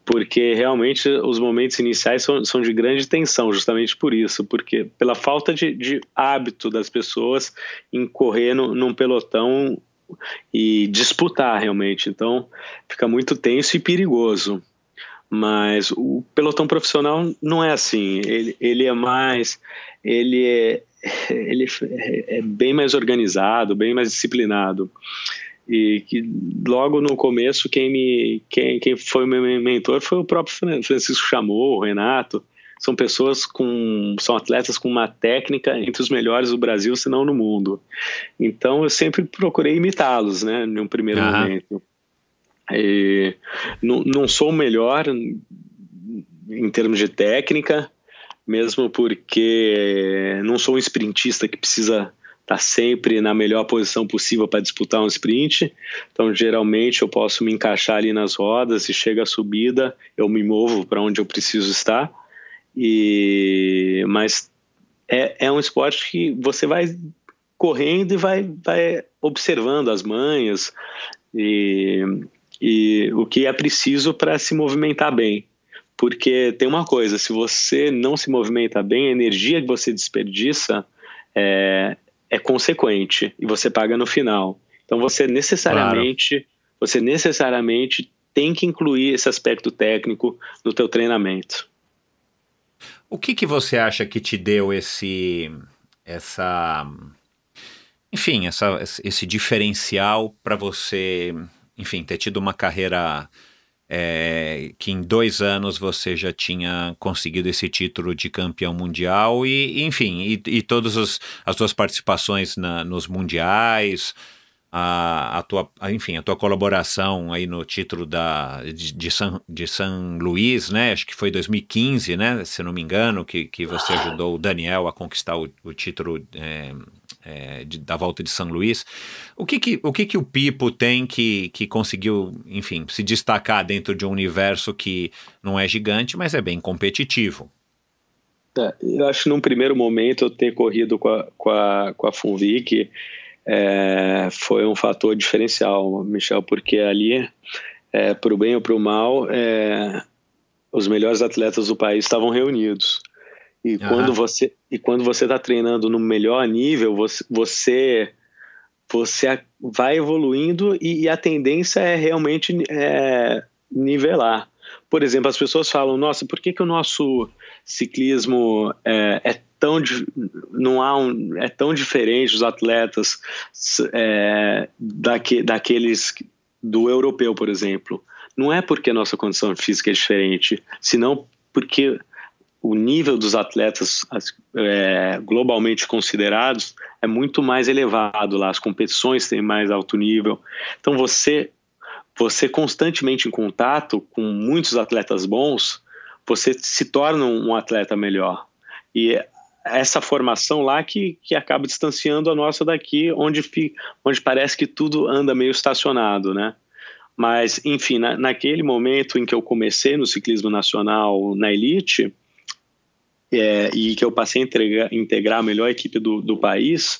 porque realmente os momentos iniciais são, são de grande tensão, justamente por isso, porque pela falta de, de hábito das pessoas em correr no, num pelotão e disputar realmente. Então fica muito tenso e perigoso. Mas o pelotão profissional não é assim. Ele, ele é mais. Ele é, <laughs> ele é, é bem mais organizado, bem mais disciplinado e que logo no começo quem me quem, quem foi meu mentor foi o próprio Francisco Chamou, o Renato, são pessoas com são atletas com uma técnica entre os melhores do Brasil, se não no mundo. Então eu sempre procurei imitá-los, né, no primeiro uhum. momento. E, não, não sou o melhor em termos de técnica, mesmo porque não sou um sprintista que precisa está sempre na melhor posição possível para disputar um sprint. Então, geralmente, eu posso me encaixar ali nas rodas e chega a subida, eu me movo para onde eu preciso estar. E mas é, é um esporte que você vai correndo e vai, vai observando as manhas e, e o que é preciso para se movimentar bem. Porque tem uma coisa, se você não se movimenta bem, a energia que você desperdiça é, é consequente e você paga no final. Então você necessariamente, claro. você necessariamente tem que incluir esse aspecto técnico no teu treinamento. O que que você acha que te deu esse essa enfim, essa, esse diferencial para você, enfim, ter tido uma carreira é, que em dois anos você já tinha conseguido esse título de campeão mundial e, enfim, e, e todas as, as suas participações na, nos mundiais, a, a tua, a, enfim, a tua colaboração aí no título da, de, de, de Luís, né? Acho que foi 2015, né? Se não me engano, que, que você ajudou o Daniel a conquistar o, o título é, é, de, da volta de São Luís. O que que o, que que o Pipo tem que, que conseguiu, enfim, se destacar dentro de um universo que não é gigante, mas é bem competitivo? É, eu acho que num primeiro momento eu ter corrido com a, com a, com a Funvic é, foi um fator diferencial, Michel, porque ali, é, para o bem ou para o mal, é, os melhores atletas do país estavam reunidos. E uhum. quando você e quando você está treinando no melhor nível, você você, você vai evoluindo e, e a tendência é realmente é, nivelar. Por exemplo, as pessoas falam: Nossa, por que, que o nosso ciclismo é, é tão não há um, é tão diferente os atletas é, daque, daqueles do europeu, por exemplo? Não é porque a nossa condição física é diferente, senão porque o nível dos atletas é, globalmente considerados é muito mais elevado lá, as competições têm mais alto nível. Então você você constantemente em contato com muitos atletas bons, você se torna um atleta melhor. E essa formação lá que, que acaba distanciando a nossa daqui, onde, fica onde parece que tudo anda meio estacionado, né? Mas, enfim, na, naquele momento em que eu comecei no ciclismo nacional na elite, é, e que eu passei a entregar, integrar a melhor equipe do, do país,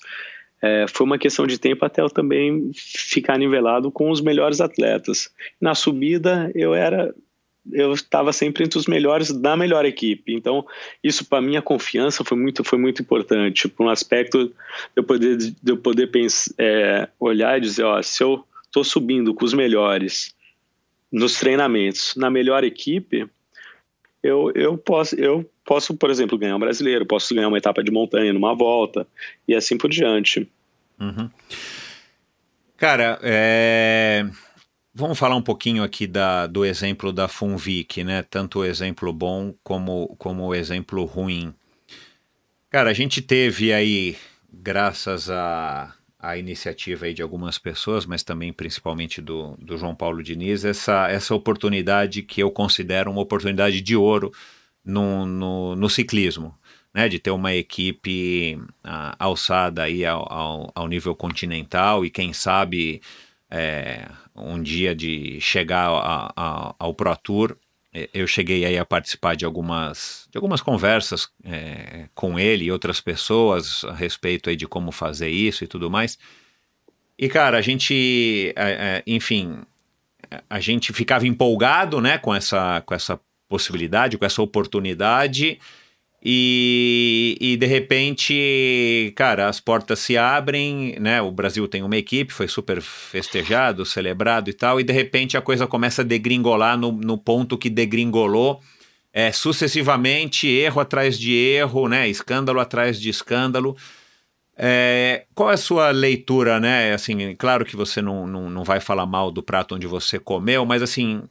é, foi uma questão de tempo até eu também ficar nivelado com os melhores atletas. Na subida, eu era eu estava sempre entre os melhores da melhor equipe. Então, isso para minha confiança foi muito, foi muito importante. Por um aspecto de eu poder, de eu poder pensar, é, olhar e dizer: ó, se eu estou subindo com os melhores nos treinamentos, na melhor equipe, eu, eu, posso, eu posso, por exemplo, ganhar um brasileiro, posso ganhar uma etapa de montanha numa volta e assim por diante. Uhum. Cara, é... vamos falar um pouquinho aqui da, do exemplo da Funvic, né? Tanto o exemplo bom como, como o exemplo ruim. Cara, a gente teve aí, graças a a iniciativa aí de algumas pessoas, mas também principalmente do, do João Paulo Diniz, essa, essa oportunidade que eu considero uma oportunidade de ouro no, no, no ciclismo, né? de ter uma equipe ah, alçada aí ao, ao, ao, nível continental e quem sabe é, um dia de chegar a, a, ao Pro Tour é, eu cheguei aí a participar de algumas, de algumas conversas é, com ele e outras pessoas a respeito aí de como fazer isso e tudo mais. E, cara, a gente, é, é, enfim, a gente ficava empolgado, né, com essa, com essa possibilidade, com essa oportunidade e, e, de repente, cara, as portas se abrem, né? O Brasil tem uma equipe, foi super festejado, celebrado e tal, e de repente a coisa começa a degringolar no, no ponto que degringolou é, sucessivamente, erro atrás de erro, né? Escândalo atrás de escândalo. É, qual é a sua leitura, né? Assim, claro que você não, não, não vai falar mal do prato onde você comeu, mas assim,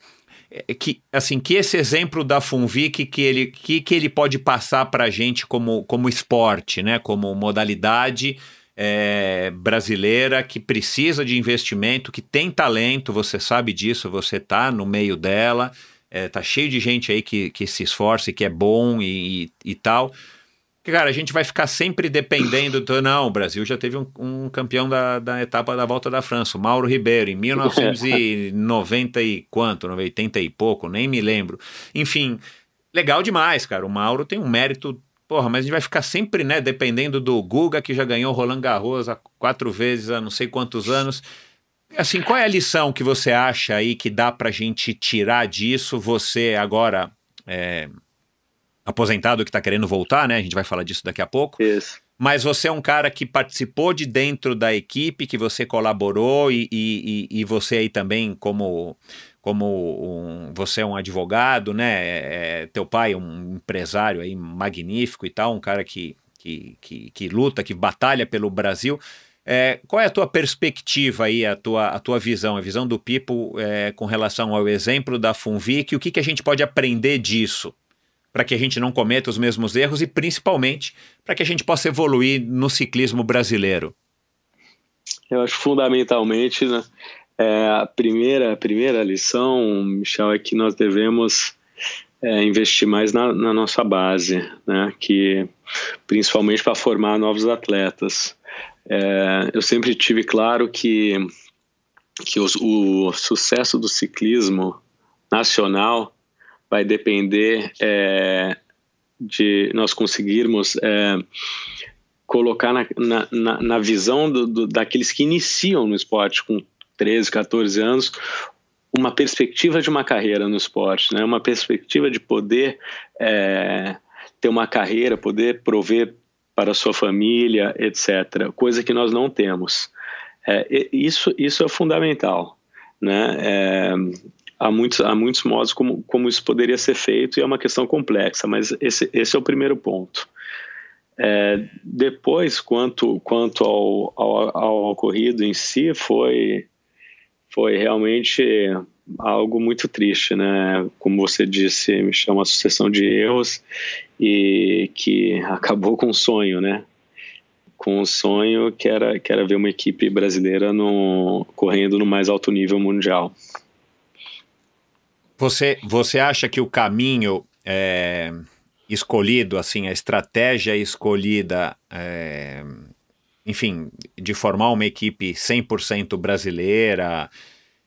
é, que assim que esse exemplo da Funvic que ele que, que ele pode passar para a gente como, como esporte, né? Como modalidade é, brasileira que precisa de investimento, que tem talento, você sabe disso, você tá no meio dela, é, tá cheio de gente aí que, que se esforça e que é bom e, e, e tal cara, a gente vai ficar sempre dependendo do. Não, o Brasil já teve um, um campeão da, da, etapa da volta da França, o Mauro Ribeiro, em 1990 <laughs> e quanto, 80 e pouco, nem me lembro. Enfim, legal demais, cara. O Mauro tem um mérito. Porra, mas a gente vai ficar sempre, né, dependendo do Guga, que já ganhou Roland Garros há quatro vezes, há não sei quantos anos. Assim, qual é a lição que você acha aí que dá pra gente tirar disso? Você agora. É aposentado que está querendo voltar, né? A gente vai falar disso daqui a pouco. Isso. Mas você é um cara que participou de dentro da equipe, que você colaborou e, e, e você aí também como como um, você é um advogado, né? É, é, teu pai é um empresário aí magnífico e tal, um cara que, que, que, que luta, que batalha pelo Brasil. É, qual é a tua perspectiva aí, a tua, a tua visão, a visão do Pipo é, com relação ao exemplo da Funvic? O que, que a gente pode aprender disso? para que a gente não cometa os mesmos erros e, principalmente, para que a gente possa evoluir no ciclismo brasileiro? Eu acho fundamentalmente, né? É, a, primeira, a primeira lição, Michel, é que nós devemos é, investir mais na, na, nossa base, né? que, principalmente para formar novos atletas. É, eu sempre tive claro que, que os, o sucesso do ciclismo nacional vai depender é, de nós conseguirmos é, colocar na, na, na visão do, do, daqueles que iniciam no esporte com 13, 14 anos uma perspectiva de uma carreira no esporte, né? uma perspectiva de poder é, ter uma carreira, poder prover para a sua família, etc. Coisa que nós não temos. É, isso, isso é fundamental. Né? É, há muitos, há muitos modos como, como isso poderia ser feito e é uma questão complexa, mas esse, esse é o primeiro ponto. É, depois, quanto, quanto ao, ao, ao, ocorrido em si, foi, foi realmente algo muito triste, né? Como você disse, me chama uma sucessão de erros e que <laughs> acabou com um sonho, né? Com um sonho que era, que era ver uma equipe brasileira no, correndo no mais alto nível mundial. Você, você acha que o caminho é, escolhido, assim, a estratégia escolhida, é, enfim, de formar uma equipe 100% brasileira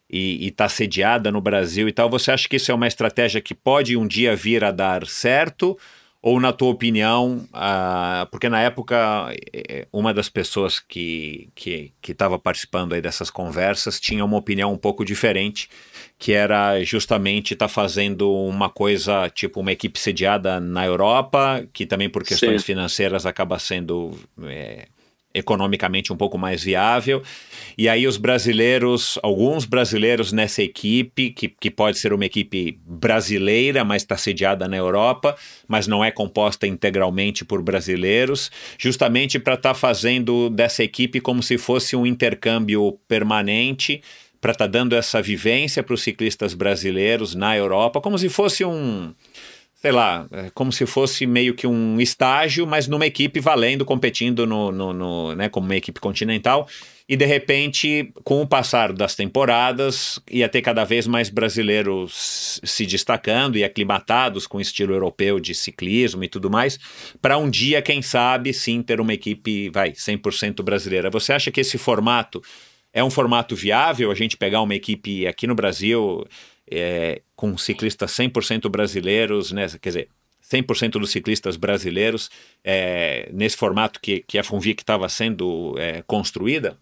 e está sediada no Brasil e tal, você acha que isso é uma estratégia que pode um dia vir a dar certo? Ou, na tua opinião, ah, porque na época eh, eh, uma das pessoas que estava que, que participando aí dessas conversas tinha uma opinião um pouco diferente, que era justamente estar tá fazendo uma coisa, tipo uma equipe sediada na Europa, que também por questões Sim. financeiras acaba sendo é, economicamente um pouco mais viável. E aí os brasileiros, alguns brasileiros nessa equipe, que, que pode ser uma equipe brasileira, mas está sediada na Europa, mas não é composta integralmente por brasileiros, justamente para estar tá fazendo dessa equipe como se fosse um intercâmbio permanente, para estar tá dando essa vivência para os ciclistas brasileiros na Europa, como se fosse um sei lá, é como se fosse meio que um estágio, mas numa equipe valendo, competindo no, no, no, né, como uma equipe continental. E de repente, com o passar das temporadas, ia ter cada vez mais brasileiros se destacando e aclimatados com o estilo europeu de ciclismo e tudo mais, para um dia, quem sabe, sim, ter uma equipe, vai, 100% brasileira. Você acha que esse formato é um formato viável? A gente pegar uma equipe aqui no Brasil é, com ciclistas 100% brasileiros, né? quer dizer, 100% dos ciclistas brasileiros é, nesse formato que, que a Funvic estava sendo é, construída?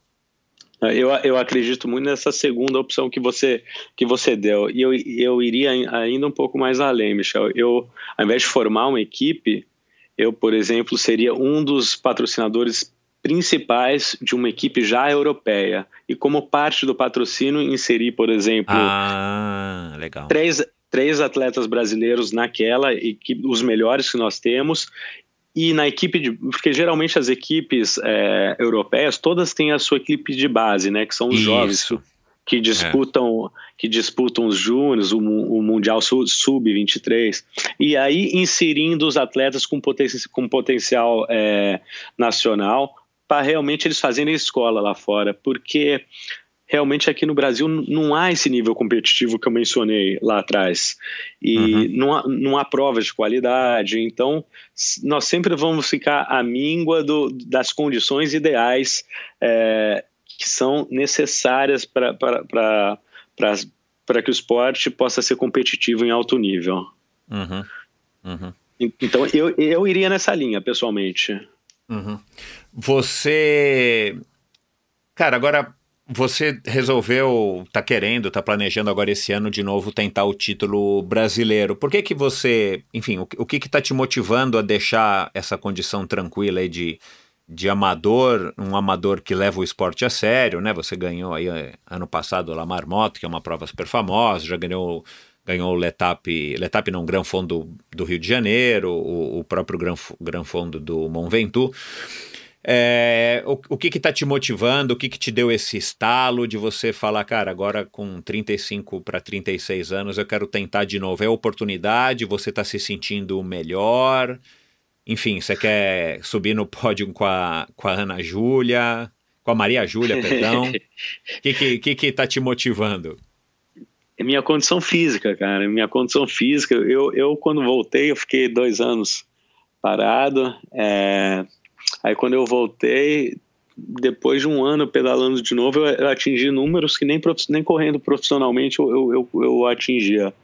Eu, eu acredito muito nessa segunda opção que você, que você deu. E eu, eu iria ainda um pouco mais além, Michel. Eu, ao invés de formar uma equipe, eu, por exemplo, seria um dos patrocinadores principais de uma equipe já europeia. E como parte do patrocínio, inserir, por exemplo, ah, Três, três atletas brasileiros naquela equipe, os melhores que nós temos, e na equipe de. Porque geralmente as equipes é, europeias todas têm a sua equipe de base, né? Que são os Isso. jovens que é. disputam é. que disputam os júniores, o, o, Mundial Sub-23. E aí inserindo os atletas com, poten com potencial é, nacional para realmente eles fazerem escola lá fora, porque realmente aqui no Brasil não há esse nível competitivo que eu mencionei lá atrás. E uhum. não, há, não há provas de qualidade, então nós sempre vamos ficar à míngua do, das condições ideais é, que são necessárias para que o esporte possa ser competitivo em alto nível. Uhum. Uhum. Então eu, eu iria nessa linha, pessoalmente. Uhum. Você. Cara, agora você resolveu, tá querendo, tá planejando agora esse ano de novo tentar o título brasileiro. Por que que você, enfim, o, o que que tá te motivando a deixar essa condição tranquila aí de, de amador, um amador que leva o esporte a sério, né? Você ganhou aí eh, ano passado o Lamar Moto, que é uma prova super famosa, já ganhou ganhou o Letap, Letap não, Gran Fondo do Rio de Janeiro, o, o próprio Gran, Gran Fondo do Mont Ventoux. É, o, o, que está te motivando? O que, que te deu esse estalo de você falar, cara, agora com 35 para 36 anos eu quero tentar de novo? É oportunidade? Você está se sentindo melhor? Enfim, você quer subir no pódio com a, com a Ana Júlia? Com a Maria Júlia, perdão? O <laughs> que, que, que, que tá te motivando? É minha condição física, cara. É minha condição física. Eu, eu quando voltei, eu fiquei dois anos parado. É... Aí quando eu voltei, depois de um ano pedalando de novo, eu atingi números que nem, prof... nem correndo profissionalmente eu, eu, eu atingia.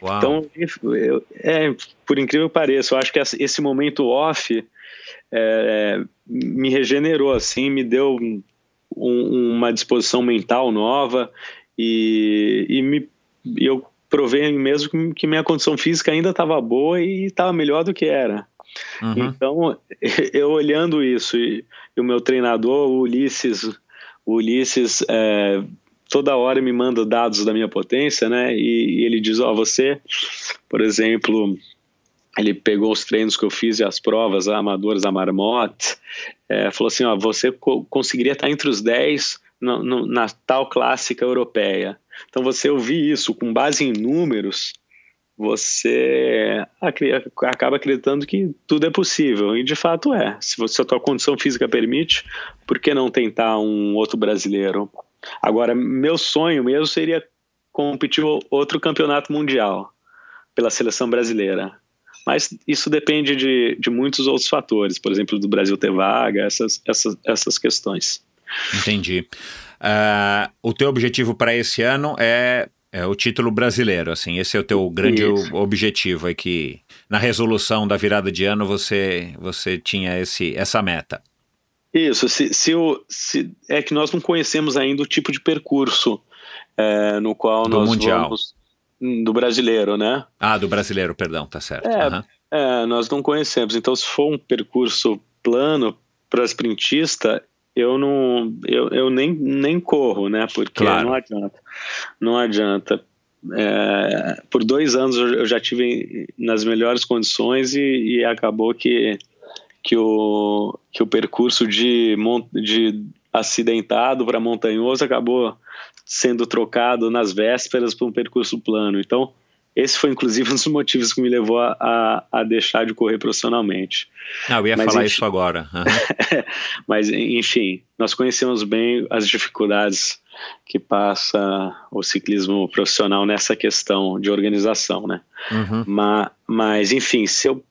Uau. Então, eu, é, por incrível que pareça, eu acho que esse momento off é, me regenerou, assim, me deu um, uma disposição mental nova e, e me eu provei mesmo que minha condição física ainda estava boa e estava melhor do que era. Uhum. Então, <laughs> eu olhando isso e, e, o meu treinador, o Ulisses, o Ulisses é, toda hora me manda dados da minha potência, né? E, e ele diz: Ó, oh, você, por exemplo, ele pegou os treinos que eu fiz e as provas amadores da Marmotte, é, falou assim: Ó, oh, você co conseguiria estar entre os 10 no, no, na tal clássica europeia. Então, você ouvir isso com base em números, você acaba acreditando que tudo é possível. E de fato é. Se, você, se a tua condição física permite, por que não tentar um outro brasileiro? Agora, meu sonho mesmo seria competir outro campeonato mundial pela seleção brasileira. Mas isso depende de, de muitos outros fatores, por exemplo, do Brasil ter vaga, essas, essas, essas questões. Entendi. Uh, o teu objetivo para esse ano é, é, o título brasileiro, assim, esse é o teu grande Isso. objetivo, é que na resolução da virada de ano você, você tinha esse, essa meta. Isso, se, se, o, se é que nós não conhecemos ainda o tipo de percurso é, no qual do nós mundial. vamos... Hum, do brasileiro, né? Ah, do brasileiro, perdão, tá certo. É, uhum. é, nós não conhecemos, então se for um percurso plano para sprintista, eu não eu, eu nem, nem corro, né? Porque claro. não adianta. Não adianta. É, por dois anos eu já tive nas melhores condições e, e acabou que, que, o, que o percurso de, de acidentado para montanhoso acabou sendo trocado nas vésperas para um percurso plano. Então, esse foi, inclusive, <laughs> um dos motivos que me levou a, a, deixar de correr profissionalmente. Ah, eu ia Mas, falar enfim... isso agora. Uhum. <laughs> Mas, enfim, nós conhecemos bem as dificuldades que passa o ciclismo profissional nessa questão de organização, né? Uhum. Mas, mas, enfim, se eu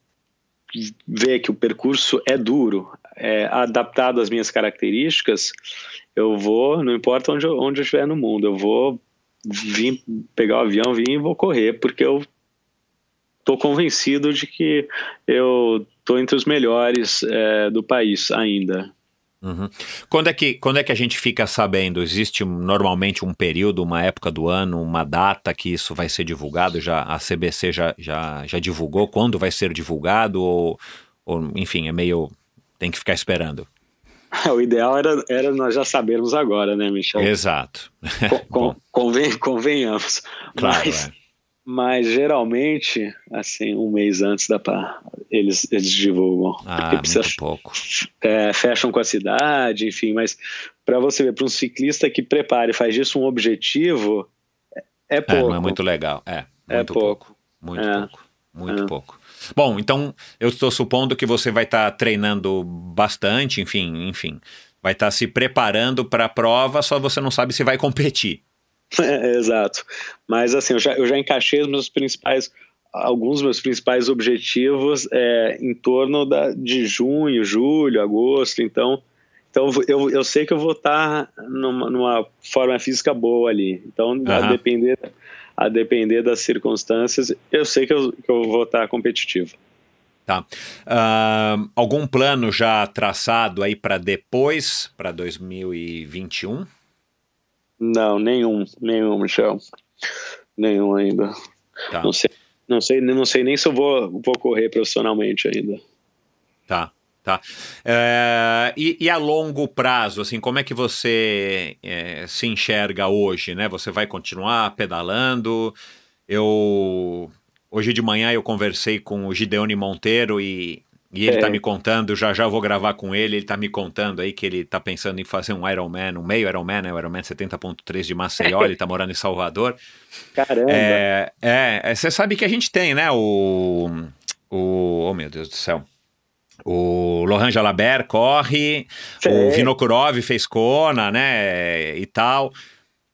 ver que o percurso é duro, é adaptado às minhas características, eu vou, não importa onde eu, onde eu estiver no mundo, eu vou vim pegar o avião, vim e vou correr, porque eu tô convencido de que eu tô entre os melhores é, do país ainda. Uhum. Quando, é que, quando é que a gente fica sabendo? Existe normalmente um período, uma época do ano, uma data que isso vai ser divulgado? Já A CBC já, já, já divulgou? Quando vai ser divulgado? Ou, ou enfim, é meio. tem que ficar esperando? <laughs> O ideal era, era nós já sabermos agora, né, Michel? Exato. <laughs> Con, conven, convenhamos. Claro, mas, é. mas geralmente, assim, um mês antes da pá, eles, eles divulgam. Ah, precisa, muito pouco. É, fecham com a cidade, enfim, mas para você ver, para um ciclista que prepare e faz disso um objetivo, é pouco. É, não é muito legal, é. é muito é pouco. pouco. Muito é. pouco. Muito é. pouco. Bom, então eu estou supondo que você vai estar tá treinando bastante, enfim, enfim. Vai estar tá se preparando para a prova, só você não sabe se vai competir. <laughs> É, exato. Mas assim, eu já, eu já encaixei os meus principais alguns dos meus principais objetivos é, em torno da, de junho, julho, agosto. Então, então eu, eu sei que eu vou estar tá numa, numa forma física boa ali. Então, uhum. depender a depender das circunstâncias, eu sei que eu, que eu vou estar competitivo. Tá. Uh, algum plano já traçado aí para depois, para 2021? Não, nenhum, nenhum, Michel. Nenhum ainda. Tá. Não, sei, não, sei, não sei nem se eu vou, vou correr profissionalmente ainda. Tá. Tá? É, e, e, a longo prazo, assim, como é que você é, se enxerga hoje, né? Você vai continuar pedalando? Eu hoje de manhã eu conversei com o Gideone Monteiro e, e ele está é. me contando, já já eu vou gravar com ele, ele está me contando aí que ele está pensando em fazer um Ironman, um meio Ironman, né? O Ironman 70.3 de Maceió, ele está morando em Salvador. Caramba! Eh, é, você é, sabe que a gente tem, né? O, o... Oh, meu Deus do céu o Lohan Jalabert corre, Sim. o Vinokurov fez Kona, né, e tal.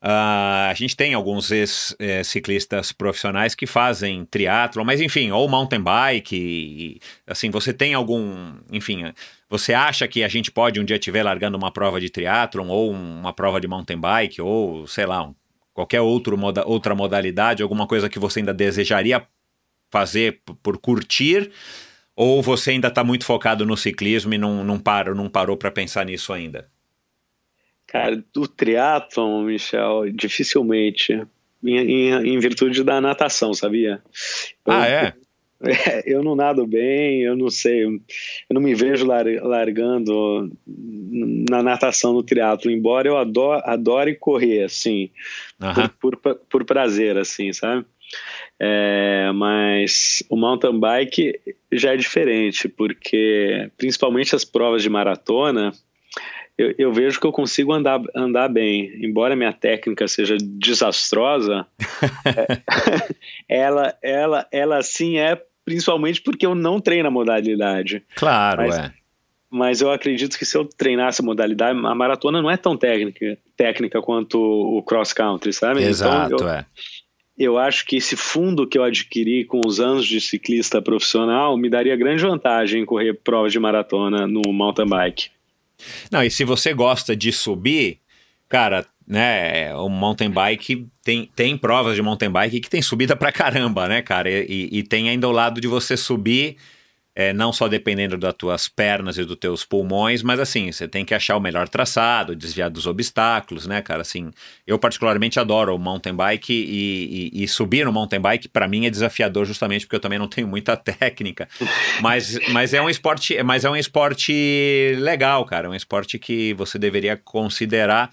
Uh, a gente tem alguns ex-ciclistas eh, profissionais que fazem triatlo, mas enfim, ou mountain bike, e, assim, você tem algum, enfim, você acha que a gente pode um dia tiver largando uma prova de triatlo ou uma prova de mountain bike ou, sei lá, um, qualquer outro moda, outra modalidade, alguma coisa que você ainda desejaria fazer por curtir, ou você ainda está muito focado no ciclismo e não, não, para, não parou para pensar nisso ainda? Cara, do triatlon, Michel, dificilmente. Em, em, em virtude da natação, sabia? Eu, ah, é? <laughs> é eu não nado bem, eu não sei, eu não me vejo largando na natação no triatlo, embora eu adore, adore correr, assim, uh -huh. por, por, por prazer, assim, sabe? É, mas o mountain bike já é diferente, porque principalmente as provas de maratona, eu, eu, vejo que eu consigo andar, andar bem. Embora minha técnica seja desastrosa, <laughs> é, <laughs> ela, ela, ela sim é principalmente porque eu não treino a modalidade. Claro, mas, é. Mas eu acredito que se eu treinasse a modalidade, a maratona não é tão técnica, técnica quanto o cross country, sabe? Então, Exato, então, eu, é eu acho que esse fundo que eu adquiri com os anos de ciclista profissional me daria grande vantagem em correr provas de maratona no mountain bike. Não, e se você gosta de subir, cara, né, o mountain bike tem, tem provas de mountain bike que tem subida pra caramba, né, cara? E, e, e tem ainda o lado de você subir é, não só dependendo das tuas pernas e dos teus pulmões, mas assim, você tem que achar o melhor traçado, desviar dos obstáculos, né, cara? Assim, eu particularmente adoro o mountain bike e, e, e subir no mountain bike para mim é desafiador justamente porque eu também não tenho muita <laughs> técnica, mas, mas é um esporte, mas é um esporte legal, cara, é um esporte que você deveria considerar,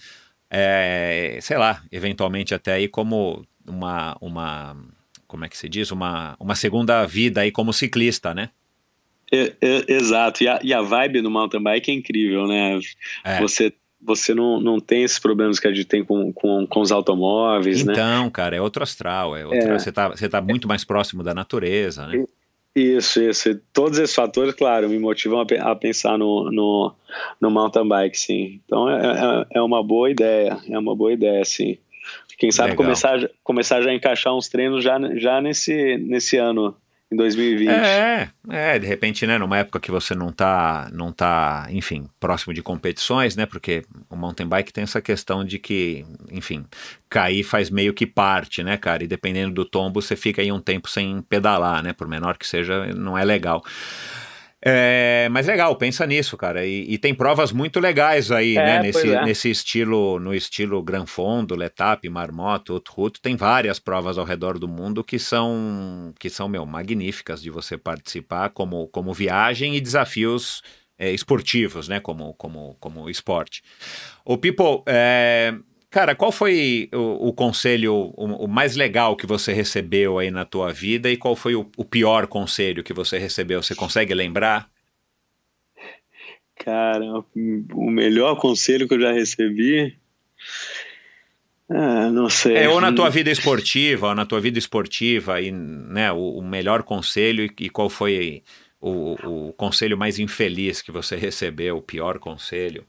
é, sei lá, eventualmente até aí como uma, uma como é que se diz? Uma, uma segunda vida aí como ciclista, né? É, é, exato, e a, e a, vibe do mountain bike é incrível, né? É. Você você não, não tem esses problemas que a gente tem com, com, com os automóveis, então, né? Então, cara, é outro astral, é outro, é. você está você tá muito mais próximo da natureza, né? Isso, isso. todos esses fatores, claro, me motivam a, pensar no, no, no, mountain bike, sim. Então é, é, é uma boa ideia, é uma boa ideia, sim. Quem sabe começar, começar já a encaixar uns treinos já, já nesse, nesse ano em 2020. É, é, de repente, né, numa época que você não tá, não tá, enfim, próximo de competições, né, porque o mountain bike tem essa questão de que, enfim, cair faz meio que parte, né, cara, e dependendo do tombo você fica aí um tempo sem pedalar, né, por menor que seja, não é legal. É, mas legal, pensa nisso, cara. E, e tem provas muito legais aí, é, né? Nesse, é. nesse estilo, no estilo Granfondo, Letap, Marmoto, Utrut, tem várias provas ao redor do mundo que são, que são meu, magníficas de você participar como, como viagem e desafios é, esportivos, né? Como, como, como esporte. O People, é, Cara, qual foi o, o conselho o, o, mais legal que você recebeu aí na tua vida e qual foi o, o pior conselho que você recebeu? Você consegue lembrar? Cara, o melhor conselho que eu já recebi ah, não sei. É, ou na tua vida esportiva, ou na tua vida esportiva, e, né, o, o melhor conselho e, e qual foi o, o, conselho mais infeliz que você recebeu, o pior conselho?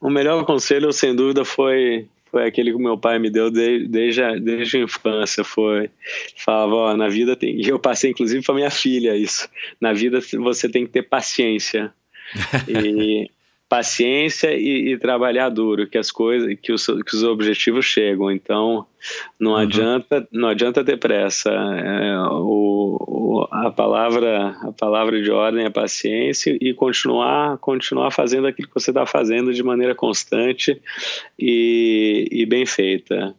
O melhor conselho, sem dúvida, foi foi aquele que meu pai me deu desde, desde, a, infância, foi, falava, ó, na vida tem, e eu passei inclusive para minha filha isso, na vida você tem que ter paciência, <laughs> e paciência e, e, trabalhar duro que as coisas que os, que os objetivos chegam então não uhum. adianta não adianta ter pressa é, o, o, a palavra a palavra de ordem é paciência e continuar continuar fazendo aquilo que você está fazendo de maneira constante e, e bem feita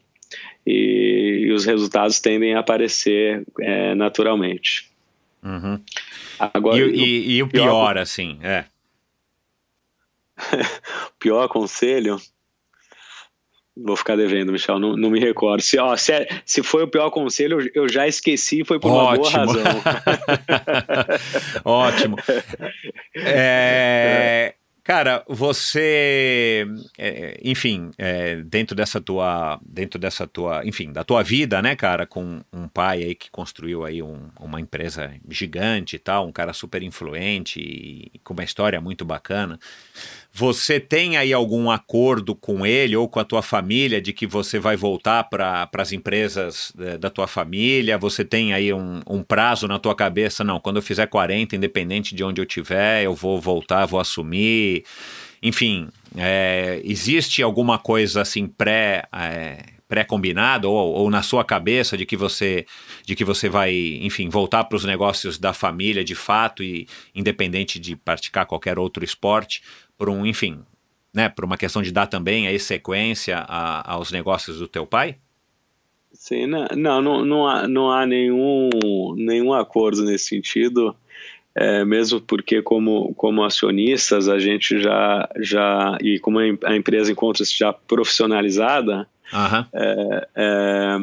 e, e, os resultados tendem a aparecer é, naturalmente uhum. agora e, o pior, pior assim é <laughs> Pior conselho? Vou ficar devendo, Michel, não, não me recordo. Se, ó, se, é, se, foi o pior conselho, eu, já esqueci e foi por Ótimo. uma boa razão. <laughs> Ótimo. É, cara, você, é, enfim, é, dentro dessa tua, dentro dessa tua, enfim, da tua vida, né, cara, com um pai aí que construiu aí um, uma empresa gigante e tal, um cara super influente e com uma história muito bacana. Você tem aí algum acordo com ele ou com a tua família de que você vai voltar para as empresas é, da tua família? Você tem aí um, um, prazo na tua cabeça? Não, quando eu fizer 40, independente de onde eu tiver, eu vou voltar, vou assumir. Enfim, é, existe alguma coisa assim pré é, pré-combinado ou, ou, na sua cabeça de que você de que você vai, enfim, voltar para os negócios da família de fato e independente de praticar qualquer outro esporte, por um, enfim, né, por uma questão de dar também aí sequência a, aos negócios do teu pai? Sim, né, não, não, não, há, não há nenhum, nenhum acordo nesse sentido, é, mesmo porque como, como acionistas a gente já, já e como a empresa encontra-se já profissionalizada, Uhum. É, é,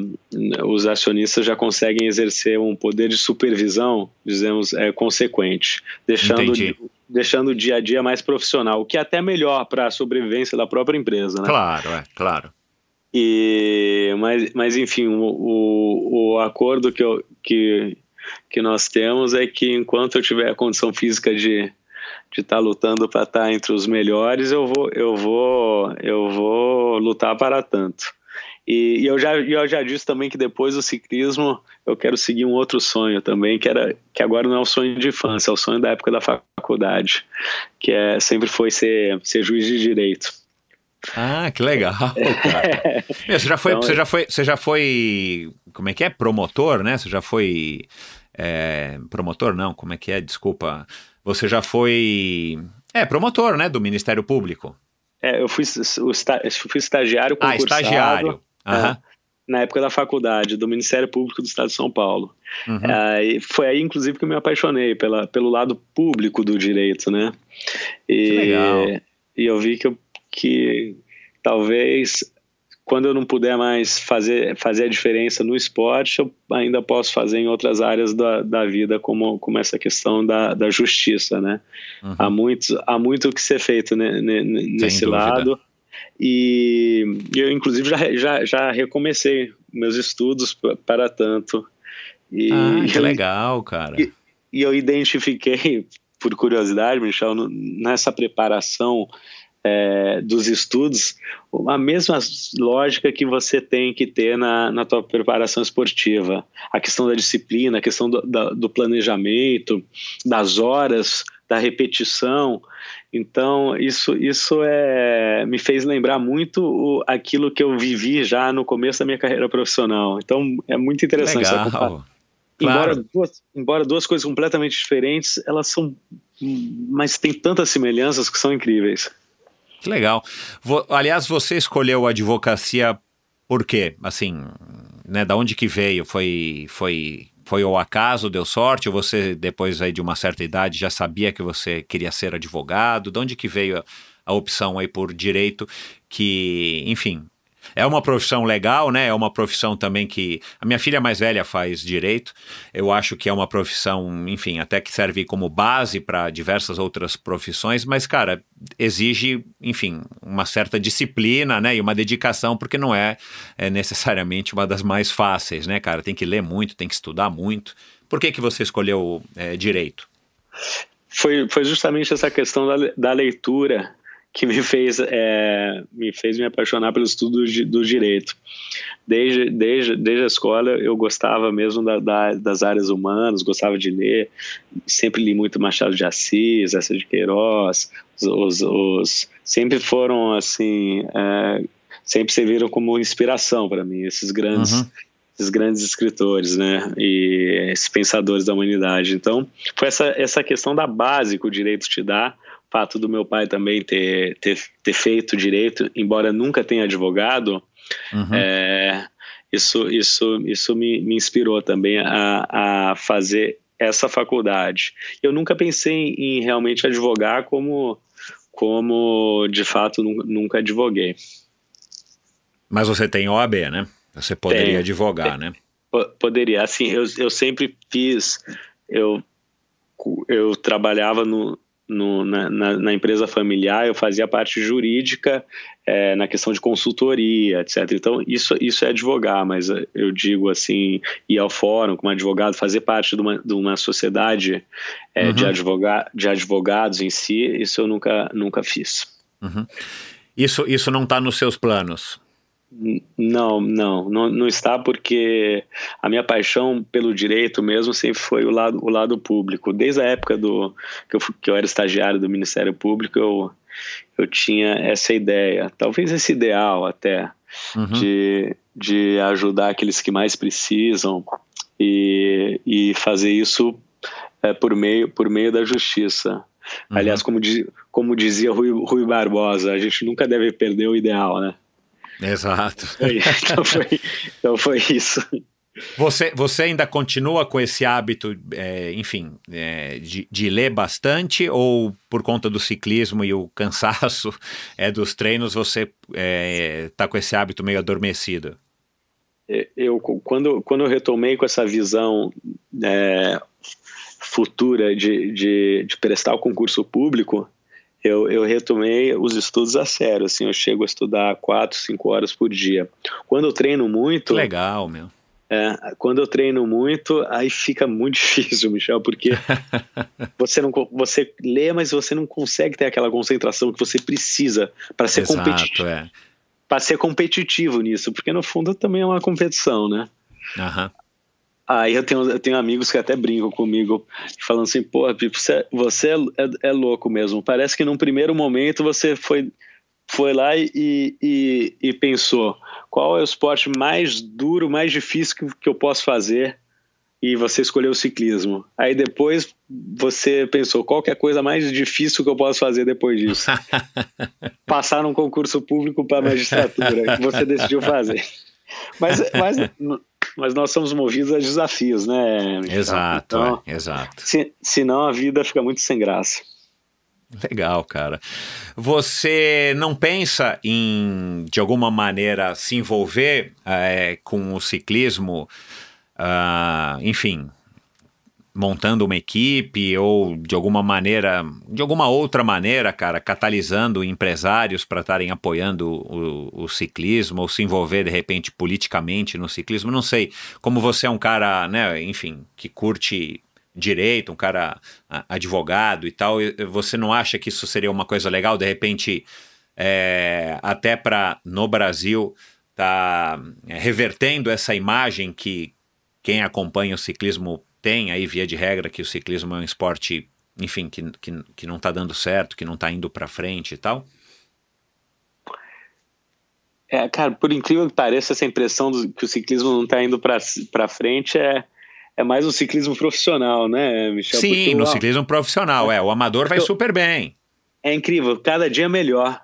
os acionistas já conseguem exercer um poder de supervisão, dizemos, é, consequente, deixando de, deixando o dia a dia mais profissional, o que é até melhor para a sobrevivência da própria empresa, né? Claro, é, claro. E, mas, mas enfim, o, o, o acordo que, eu, que, que nós temos é que enquanto eu tiver a condição física de de estar tá lutando para estar tá entre os melhores, eu vou, eu vou, eu vou lutar para tanto. E, e, eu, já, eu já disse também que depois do ciclismo eu quero seguir um outro sonho também, que, era, que agora não é o sonho de infância, é o sonho da época da faculdade, que é, sempre foi ser, ser juiz de direito. Ah, que legal, <laughs> cara. Meu, você, já foi, então, você, é. já foi, você já foi, como é que é? Promotor, né? Você já foi. É, promotor, não, como é que é? Desculpa. Você já foi. É, promotor, né? Do Ministério Público. É, eu fui, o, fui estagiário Ah, estagiário. É, na época da faculdade, do Ministério Público do Estado de São Paulo. Uhum. Uh, foi aí, inclusive, que eu me apaixonei pela, pelo lado público do direito, né? E, que legal. E eu vi que, eu, que talvez quando eu não puder mais fazer, fazer a diferença no esporte, eu ainda posso fazer em outras áreas da, da vida, como, como essa questão da, da justiça, né? Uhum. Há, muito, há muito o que ser feito né, nesse lado. E eu, inclusive, já, já, já recomecei meus estudos para tanto. E, ah, que eu, legal, cara. E, e, eu identifiquei, por curiosidade, Michel, nessa preparação é, dos estudos, a mesma lógica que você tem que ter na, na tua preparação esportiva. A questão da disciplina, a questão do, do planejamento, das horas, da repetição. Então, isso, isso é, me fez lembrar muito o, aquilo que eu vivi já no começo da minha carreira profissional. Então, é muito interessante. Legal. Claro. Embora, duas, embora duas coisas completamente diferentes, elas são. Mas tem tantas semelhanças que são incríveis. Que legal. Vou, aliás, você escolheu a advocacia por quê? Assim, né, da onde que veio? Foi, foi foi ao acaso, deu sorte? Ou você, depois aí de uma certa idade, já sabia que você queria ser advogado? De onde que veio a, a opção aí por direito que, enfim, é uma profissão legal, né? É uma profissão também que. A minha filha mais velha faz direito. Eu acho que é uma profissão, enfim, até que serve como base para diversas outras profissões, mas, cara, exige, enfim, uma certa disciplina, né? E uma dedicação, porque não é, é necessariamente uma das mais fáceis, né, cara? Tem que ler muito, tem que estudar muito. Por que, que você escolheu é, direito? Foi, foi justamente essa questão da, da leitura que me fez, é, me fez me apaixonar pelo estudo do direito. Desde, desde, desde a escola eu gostava mesmo da, da, das áreas humanas, gostava de ler, sempre li muito Machado de Assis, Essa de Queiroz, os, os, os sempre foram assim, é, sempre serviram como inspiração para mim, esses grandes... Uhum esses grandes escritores, né, e esses pensadores da humanidade. Então, foi essa, essa questão da base que o direito te dá fato do meu pai também ter, ter, ter feito direito, embora nunca tenha advogado, uhum. é, isso, isso, isso me, me inspirou também a, a fazer essa faculdade. Eu nunca pensei em realmente advogar como, como de fato nunca advoguei. Mas você tem OAB, né? Você poderia advogar, né? Poderia, assim, eu, eu sempre fiz, eu, eu trabalhava no, no, na, na, empresa familiar, eu fazia parte jurídica é, na questão de consultoria, etc. Então, isso, isso é advogar, mas eu digo assim, ir ao fórum como advogado, fazer parte de uma, de uma sociedade é, uhum. de, advoga, de advogados em si, isso eu nunca, nunca fiz. Uhum. Isso, isso não está nos seus planos? Não, não, não, não, está porque a minha paixão pelo direito mesmo sempre foi o lado, o lado público. Desde a época do que eu, que eu era estagiário do Ministério Público, eu, eu tinha essa ideia, talvez esse ideal até, uhum. de, de ajudar aqueles que mais precisam e, e fazer isso é, por, meio, por meio da justiça. Uhum. Aliás, como, como dizia Rui, Rui Barbosa, a gente nunca deve perder o ideal, né? Exato. <laughs> Então foi, então foi isso. Você, você ainda continua com esse hábito, é, enfim, é, de, de, ler bastante ou por conta do ciclismo e o cansaço <laughs> é, dos treinos você está é, tá com esse hábito meio adormecido? É, eu quando, quando eu retomei com essa visão é, futura de, de, de prestar o concurso público, eu, eu retomei os estudos a sério, assim, eu chego a estudar quatro, cinco horas por dia. Quando eu treino muito... Que legal, meu. É, quando eu treino muito, aí fica muito <laughs> difícil, Michel, porque <laughs> você não você lê, mas você não consegue ter aquela concentração que você precisa para ser Exato, competitivo. É. Para ser competitivo nisso, porque no fundo também é uma competição, né? Uhum. Aí eu tenho, eu tenho amigos que até brincam comigo, falando assim, pô, Pipo, você, você é, é, é, louco mesmo. Parece que num primeiro momento você foi, foi lá e, e, e pensou, qual é o esporte mais duro, mais difícil que, que eu posso fazer e você escolheu o ciclismo. Aí depois você pensou, qual é a coisa mais difícil que eu posso fazer depois disso? <laughs> Passar num concurso público para magistratura, que você decidiu fazer. <laughs> Mas, mas mas nós somos movidos a desafios, né? Michel? Exato, então, é, exato. Se, senão a vida fica muito sem graça. Legal, cara. Você não pensa em, de alguma maneira, se envolver é, com o ciclismo? Uh, enfim, montando uma equipe ou de alguma maneira, de alguma outra maneira, cara, catalisando empresários para estarem apoiando o, o, ciclismo ou se envolver de repente politicamente no ciclismo, não sei. Como você é um cara, né, enfim, que curte direito, um cara advogado e tal, você não acha que isso seria uma coisa legal de repente é, até para no Brasil tá eh, revertendo essa imagem que quem acompanha o ciclismo tem aí via de regra que o ciclismo é um esporte, enfim, que, que, que não está dando certo, que não está indo para frente e tal? É, cara, por incrível que pareça, essa impressão do, que o ciclismo não está indo para frente é, é mais um ciclismo profissional, né, Michel? Sim, Porque, no ó, ciclismo profissional, é. O amador vai eu, super bem. É incrível, cada dia melhor.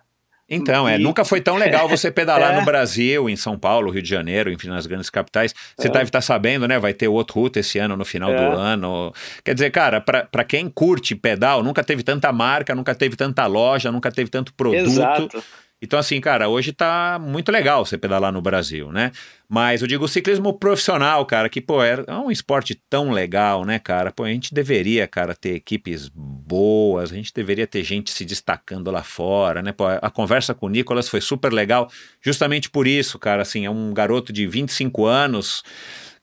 Então, é, e... é, nunca foi tão legal você pedalar <laughs> é. no Brasil, em São Paulo, Rio de Janeiro, enfim, nas grandes capitais. Você é. deve estar tá sabendo, né? Vai ter outro ruta esse ano, no final é. do ano. Quer dizer, cara, para quem curte pedal, nunca teve tanta marca, nunca teve tanta loja, nunca teve tanto produto. Exato. Então, assim, cara, hoje tá muito legal você pedalar no Brasil, né? Mas eu digo o ciclismo profissional, cara, que, pô, é, é um esporte tão legal, né, cara? Pô, a gente deveria, cara, ter equipes boas, a gente deveria ter gente se destacando lá fora, né? Pô, a conversa com o Nicolas foi super legal, justamente por isso, cara, assim, é um garoto de 25 anos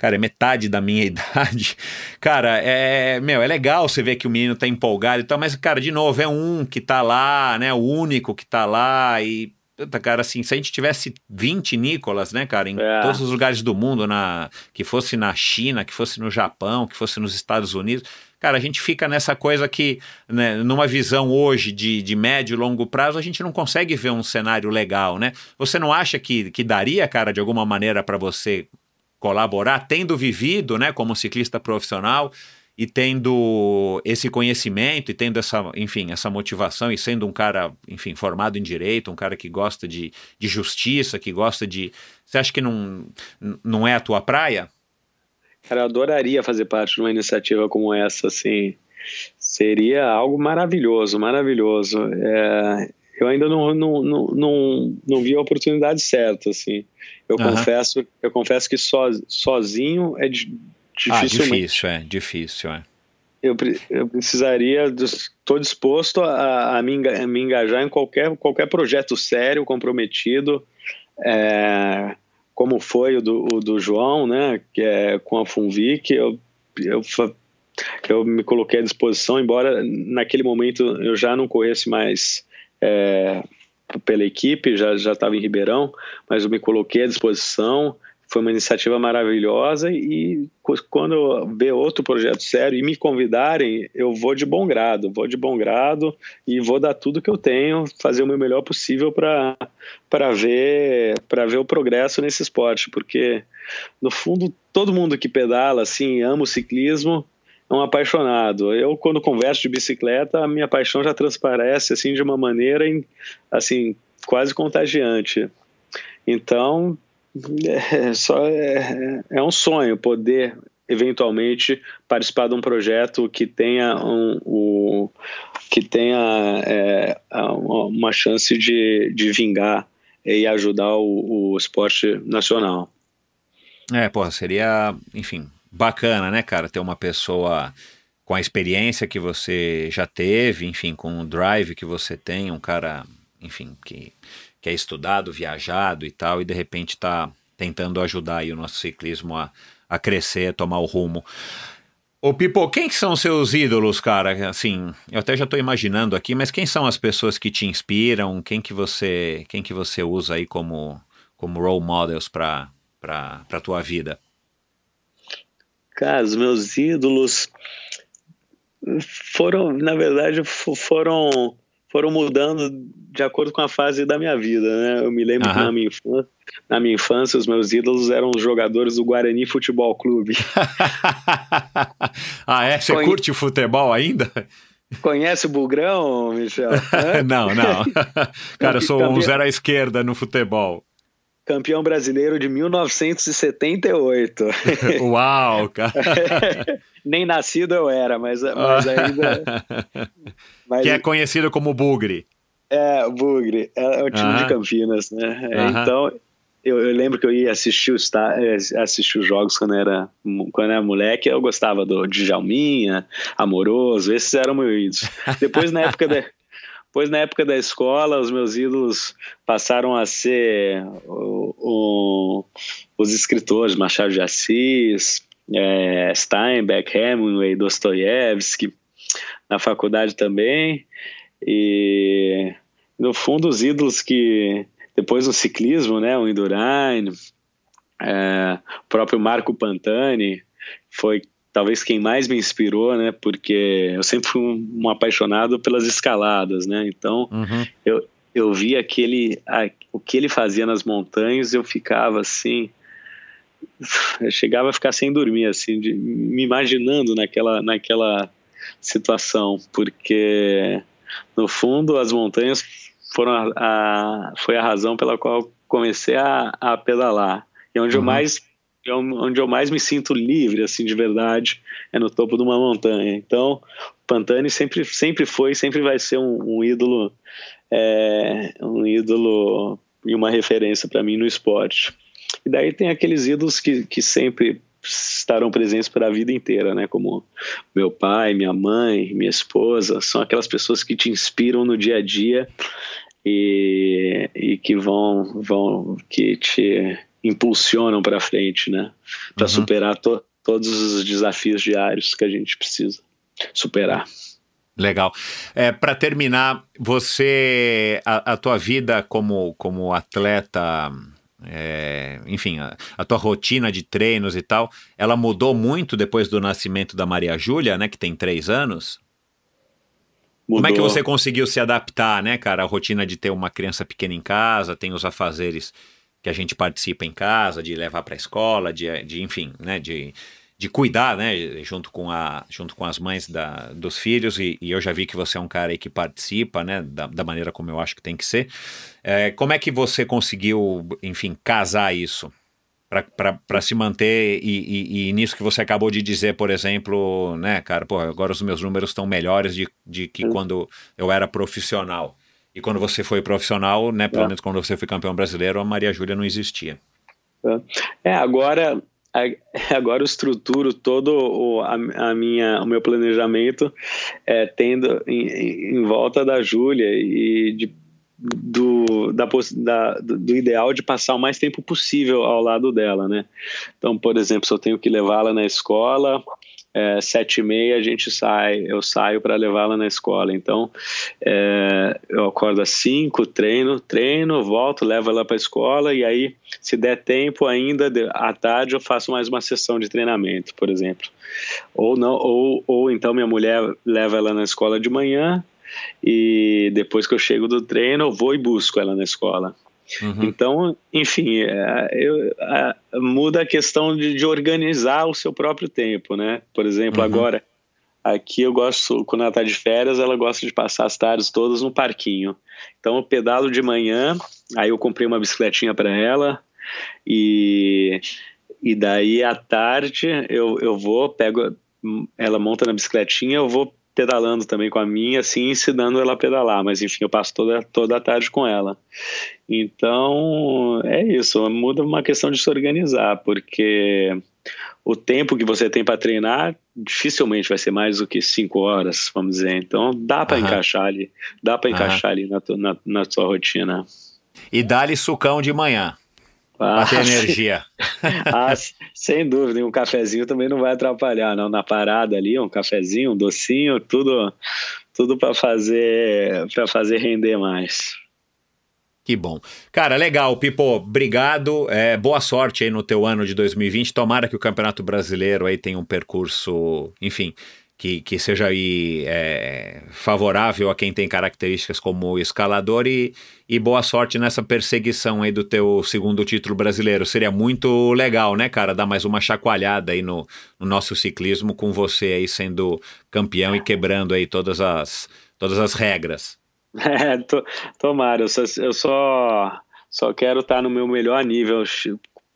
cara, é metade da minha <laughs> idade. Cara, é, meu, é legal você ver que o menino tá empolgado e tal, mas, cara, de novo, é um que tá lá, né? O único que tá lá e. Puta, cara, assim, se a gente tivesse 20 Nicolas, né, cara, em é. todos os lugares do mundo, na que fosse na China, que fosse no Japão, que fosse nos Estados Unidos, cara, a gente fica nessa coisa que, né, numa visão hoje de, de médio e longo prazo, a gente não consegue ver um cenário legal, né? Você não acha que, que daria, cara, de alguma maneira para você colaborar, tendo vivido, né, como ciclista profissional e tendo esse conhecimento e tendo essa, enfim, essa motivação e sendo um cara, enfim, formado em direito, um cara que gosta de, de justiça, que gosta de. Você acha que não, não é a tua praia? Cara, eu adoraria fazer parte de uma iniciativa como essa, assim. Seria algo maravilhoso, maravilhoso. É, eu ainda não, não, não, não, não vi a oportunidade certa, assim. Eu uhum. confesso, eu confesso que so, sozinho é di, difícil. Ah, difícil, é difícil, é. Eu, eu precisaria, estou disposto a, a, me, a, me, engajar em qualquer, qualquer projeto sério, comprometido, é, como foi o do, o do, João, né, que é com a Funvic, eu, eu, eu me coloquei à disposição, embora naquele momento eu já não corresse mais é, pela equipe, já já estava em Ribeirão, mas eu me coloquei à disposição. Foi uma iniciativa maravilhosa e quando ver outro projeto sério e me convidarem, eu vou de bom grado, vou de bom grado e vou dar tudo que eu tenho, fazer o meu melhor possível para para ver para ver o progresso nesse esporte, porque no fundo todo mundo que pedala assim ama o ciclismo um apaixonado. Eu, quando converso de bicicleta, a minha paixão já transparece assim de uma maneira assim quase contagiante. Então, é, só é, é um sonho poder eventualmente participar de um projeto que tenha um, o que tenha é, uma chance de, de vingar e ajudar o, o esporte nacional. É, pô, seria, enfim, Bacana, né, cara? Ter uma pessoa com a experiência que você já teve, enfim, com o drive que você tem, um cara, enfim, que, que é estudado, viajado e tal, e de repente tá tentando ajudar aí o nosso ciclismo a, a crescer, a tomar o rumo. Ô Pipo, quem que são seus ídolos, cara? Assim, eu até já estou imaginando aqui, mas quem são as pessoas que te inspiram? Quem que você, quem que você usa aí como, como role models para para tua vida? caso, meus ídolos foram, na verdade, foram foram mudando de acordo com a fase da minha vida, né? Eu me lembro uhum. que na minha, infância, na minha infância os meus ídolos eram os jogadores do Guarani Futebol Clube. <laughs> ah, é? Você Conhe... curte futebol ainda? Conhece o Bugrão, Michel? <laughs> não, não. <laughs> Cara, eu sou um zero à esquerda no futebol campeão brasileiro de 1978. <laughs> Uau, cara! <laughs> Nem nascido eu era, mas, mas ainda. Mas... <laughs> Que é conhecido como Bugre. É, Bugre. É, é o time uh -huh. de Campinas, né? Uh é, -huh. Então, eu, eu, lembro que eu ia assistir, o, é, assistir os jogos quando era, quando era moleque, eu gostava do Djalminha, Amoroso, esses eram meus ídolos. Depois, na época. De... Pois na época da escola, os meus ídolos passaram a ser o, o, os escritores Machado de Assis, é, Steinbeck, Hemingway, Dostoiévski, na faculdade também. E no fundo, os ídolos que depois no ciclismo, né, o Indurain, é, o próprio Marco Pantani foi talvez quem mais me inspirou, né? Porque eu sempre fui um, um apaixonado pelas escaladas, né? Então uhum. eu, eu vi aquele a, o que ele fazia nas montanhas, eu ficava assim, eu chegava a ficar sem dormir, assim, de, me imaginando naquela naquela situação, porque no fundo as montanhas foram a, a foi a razão pela qual comecei a, a pedalar e onde uhum. eu mais eu, é onde eu mais me sinto livre, assim, de verdade, é no topo de uma montanha. Então, Pantani sempre, sempre foi, sempre vai ser um, um ídolo, é, um ídolo e uma referência para mim no esporte. E daí tem aqueles ídolos que, que sempre estarão presentes para a vida inteira, né? Como meu pai, minha mãe, minha esposa, são aquelas pessoas que te inspiram no dia a dia e, e que vão, vão, que te impulsionam para frente, né? Para uhum. superar to todos os desafios diários que a gente precisa superar. Legal. É, para terminar, você a, a, tua vida como como atleta é, enfim, a, a, tua rotina de treinos e tal, ela mudou muito depois do nascimento da Maria Júlia, né? Que tem três anos. Mudou. Como é que você conseguiu se adaptar, né, cara? A rotina de ter uma criança pequena em casa, tem os afazeres que a gente participa em casa, de levar para a escola, de, de enfim, né, de, de cuidar, né, junto com, a, junto com as mães da, dos filhos, e, e eu já vi que você é um cara aí que participa, né, da, da, maneira como eu acho que tem que ser. É, como é que você conseguiu, enfim, casar isso? para se manter e, e, e, nisso que você acabou de dizer, por exemplo, né, cara, pô, agora os meus números estão melhores de, de que quando eu era profissional. E quando você foi profissional, né, pelo é. menos quando você foi campeão brasileiro, a Maria Júlia não existia. É, é agora <laughs> agora eu estruturo todo o, a, a, minha, o meu planejamento é, tendo em, em, volta da Júlia e de, do, da, da, do ideal de passar o mais tempo possível ao lado dela, né? Então, por exemplo, se eu tenho que levá-la na escola, é, sete e meia a gente sai, eu saio para levá-la na escola. Então é, eu acordo às cinco, treino, treino, volto, levo ela para a escola e aí, se der tempo ainda à tarde, eu faço mais uma sessão de treinamento, por exemplo. Ou não, ou, ou então minha mulher leva ela na escola de manhã e depois que eu chego do treino, eu vou e busco ela na escola. Uhum. Então, enfim, é, eu, é, muda a questão de, de, organizar o seu próprio tempo, né? Por exemplo, uhum. agora, aqui eu gosto, quando ela está de férias, ela gosta de passar as tardes todas no parquinho. Então, eu pedalo de manhã, aí eu comprei uma bicicletinha para ela e, e daí à tarde eu, eu vou, pego, hum, ela monta na bicicletinha, eu vou pedalando também com a minha, assim, ensinando ela a pedalar, mas enfim, eu passo toda, toda a tarde com ela. Então, é isso, muda uma questão de se organizar, porque o tempo que você tem para treinar dificilmente vai ser mais do que cinco horas, vamos dizer. Então, dá para encaixar ali, dá para encaixar ali na, na, na sua rotina. E dá-lhe sucão de manhã. Ah, Bater <laughs> energia. <laughs> ah, sem dúvida, e um cafezinho também não vai atrapalhar, não. Na parada ali, um cafezinho, um docinho, tudo, tudo para fazer, para fazer render mais. Que bom. Cara, legal, Pipo, obrigado. É, boa sorte aí no teu ano de 2020. Tomara que o Campeonato Brasileiro aí tenha um percurso, enfim, que, que seja aí, é, favorável a quem tem características como escalador e, e boa sorte nessa perseguição aí do teu segundo título brasileiro. Seria muito legal, né, cara, dar mais uma chacoalhada aí no, no nosso ciclismo com você aí sendo campeão e quebrando aí todas as, todas as regras. <laughs> É, to, tomara, eu só, eu só, só quero estar tá no meu melhor nível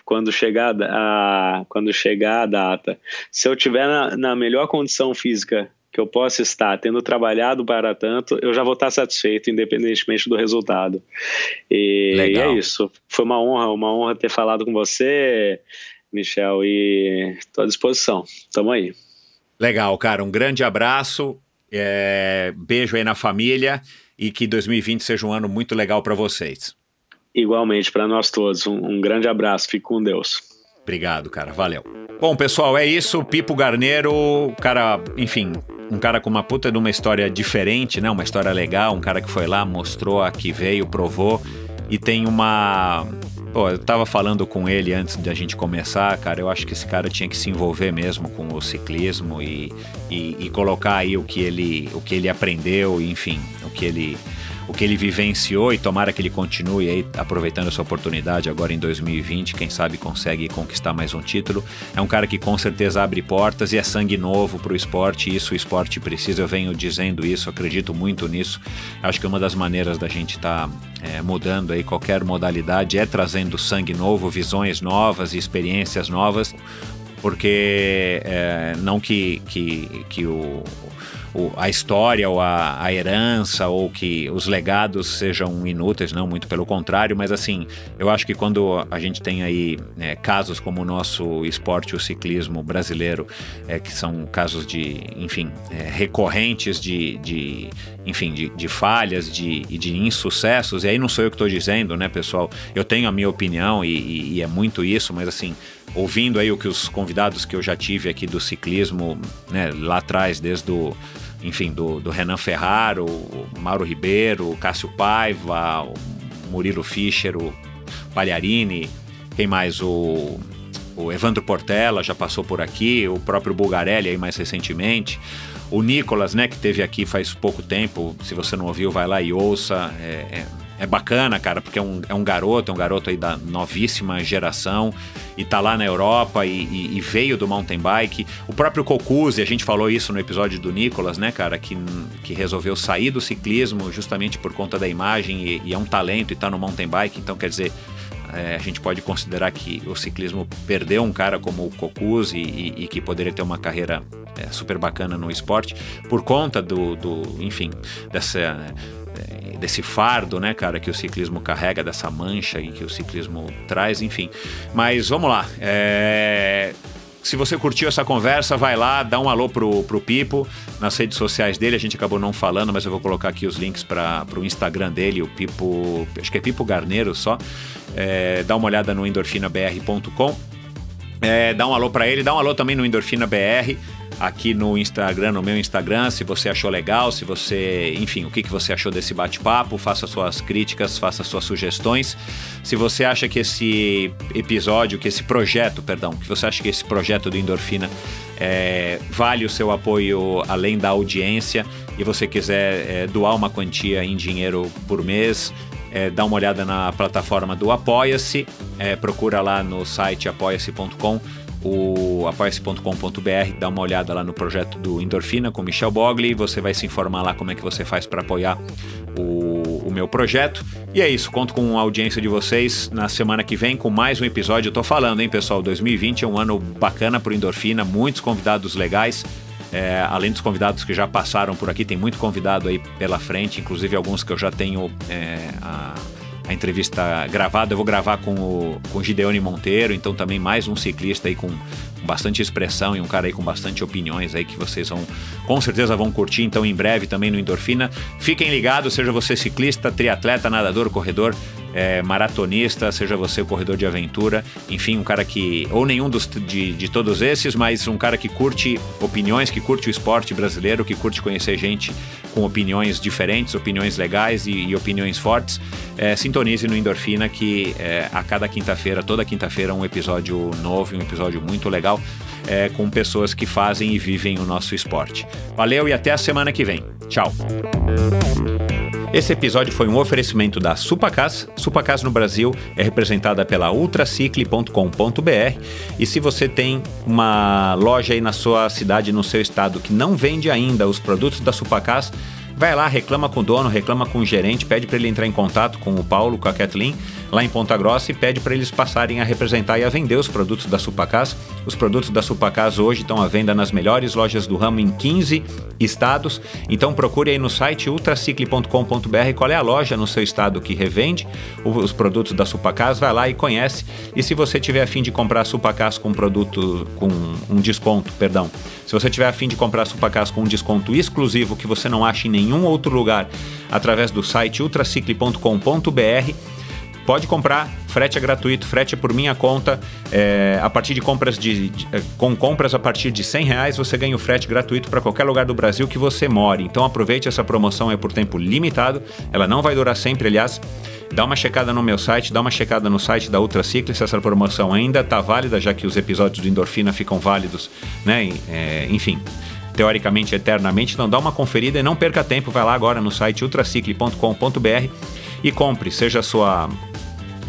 quando chegar a, quando chegar a data. Se eu tiver na, na melhor condição física que eu possa estar tendo trabalhado para tanto, eu já vou estar satisfeito, independentemente do resultado. E, e é isso. Foi uma honra, uma honra ter falado com você, Michel, e estou à disposição. Tamo aí. Legal, cara. Um grande abraço. É... beijo aí na família e que 2020 seja um ano muito legal para vocês. Igualmente para nós todos. Um, um grande abraço. Fique com Deus. Obrigado, cara. Valeu. Bom, pessoal, é isso. Pipo Garneiro, cara, enfim, um cara com uma puta de uma história diferente, né? Uma história legal, um cara que foi lá, mostrou a que veio, provou. E tem uma. Pô, eu tava falando com ele antes de a gente começar, cara. Eu acho que esse cara tinha que se envolver mesmo com o ciclismo e, e, e colocar aí o que ele, o que ele aprendeu, enfim, o que ele o que ele vivenciou e tomara que ele continue aí aproveitando essa oportunidade agora em 2020, quem sabe consegue conquistar mais um título. É um cara que com certeza abre portas e é sangue novo para o esporte, e isso o esporte precisa. Eu venho dizendo isso, acredito muito nisso. Acho que uma das maneiras da gente estar tá, é, mudando aí qualquer modalidade é trazendo sangue novo, visões novas e experiências novas porque é, não que, que, que o, a história ou a, a, herança ou que os legados sejam inúteis, não, muito pelo contrário, mas assim, eu acho que quando a gente tem aí né, casos como o nosso esporte, o ciclismo brasileiro, é, que são casos de, enfim, é, recorrentes de, de enfim, de, de, falhas de, de insucessos, e aí não sou eu que estou dizendo, né, pessoal? Eu tenho a minha opinião e, e, e é muito isso, mas assim, ouvindo aí o que os convidados que eu já tive aqui do ciclismo, né, lá atrás, desde o enfim, do, do Renan Ferraro, o Mauro Ribeiro, o Cássio Paiva, o Murilo Fischer, o Pagliarini, quem mais? O, o Evandro Portela já passou por aqui, o próprio Bulgarelli aí mais recentemente. O Nicolas, né, que teve aqui faz pouco tempo, se você não ouviu, vai lá e ouça. É, é é bacana, cara, porque é um, é um garoto, é um garoto aí da novíssima geração e tá lá na Europa e, e, e veio do mountain bike. O próprio Cocuzzi, a gente falou isso no episódio do Nicolas, né, cara, que, que resolveu sair do ciclismo justamente por conta da imagem e, e é um talento e tá no mountain bike, então quer dizer. É, a gente pode considerar que o ciclismo perdeu um cara como o Cocuzzi e, que poderia ter uma carreira é, super bacana no esporte por conta do, do enfim, dessa desse fardo, né, cara, que o ciclismo carrega, dessa mancha que o ciclismo traz, enfim. Mas vamos lá. É... Se você curtiu essa conversa, vai lá, dá um alô pro, pro Pipo nas redes sociais dele. A gente acabou não falando, mas eu vou colocar aqui os links para o Instagram dele, o Pipo, acho que é Pipo Garneiro só. É, dá uma olhada no endorfinabr.com. É, dá um alô para ele, dá um alô também no Endorfina BR aqui no Instagram, no meu Instagram, se você achou legal, se você, enfim, o que, que você achou desse bate-papo, faça suas críticas, faça suas sugestões. Se você acha que esse episódio, que esse projeto, perdão, que você acha que esse projeto do Endorfina é, vale o seu apoio além da audiência e você quiser é, doar uma quantia em dinheiro por mês, é, dá uma olhada na plataforma do Apoia-se, é, procura lá no site apoia-se.com o apoia-se.com.br, dá uma olhada lá no projeto do Endorfina com Michel Bogli, você vai se informar lá como é que você faz para apoiar o, o, meu projeto. E é isso, conto com a audiência de vocês na semana que vem com mais um episódio. Eu tô falando, hein, pessoal, 2020 é um ano bacana pro Endorfina, muitos convidados legais. É, além dos convidados que já passaram por aqui, tem muito convidado aí pela frente, inclusive alguns que eu já tenho é, a, a entrevista gravada. Eu vou gravar com o, com o Gideone Monteiro, então também mais um ciclista aí com bastante expressão e um cara aí com bastante opiniões aí que vocês vão, com certeza vão curtir, então em breve também no Endorfina. Fiquem ligados, seja você ciclista, triatleta, nadador, corredor, é, maratonista, seja você corredor de aventura, enfim, um cara que. ou nenhum dos, de, de todos esses, mas um cara que curte opiniões, que curte o esporte brasileiro, que curte conhecer gente com opiniões diferentes, opiniões legais e, e opiniões fortes, é, sintonize no Endorfina, que é, a cada quinta-feira, toda quinta-feira, um episódio novo, um episódio muito legal, é, com pessoas que fazem e vivem o nosso esporte. Valeu e até a semana que vem. Tchau! Esse episódio foi um oferecimento da Supacas. Supacas no Brasil é representada pela ultracicle.com.br. E se você tem uma loja aí na sua cidade, no seu estado, que não vende ainda os produtos da Supacas, vai lá, reclama com o dono, reclama com o gerente, pede para ele entrar em contato com o Paulo, com a Kathleen lá em Ponta Grossa e pede para eles passarem a representar e a vender os produtos da Supacaz. Os produtos da Supacaz hoje estão à venda nas melhores lojas do ramo em 15 estados. Então procure aí no site ultracicle.com.br qual é a loja no seu estado que revende os produtos da Supacaz, vai lá e conhece. E se você tiver a fim de comprar a Supacaz com produto com um desconto, perdão. Se você tiver a fim de comprar a Supacaz com um desconto exclusivo que você não acha em nenhum outro lugar, através do site ultracicle.com.br Pode comprar, frete é gratuito, frete é por minha conta. É, a partir de compras de, de, é, com compras a partir de 100 reais você ganha o frete gratuito para qualquer lugar do Brasil que você more. Então aproveite essa promoção é por tempo limitado. Ela não vai durar sempre, aliás. Dá uma checada no meu site, dá uma checada no site da Ultra se essa promoção ainda está válida, já que os episódios do Endorfina ficam válidos, né? É, enfim teoricamente eternamente. Então dá uma conferida e não perca tempo, vai lá agora no site ultracicle.com.br e compre, seja a sua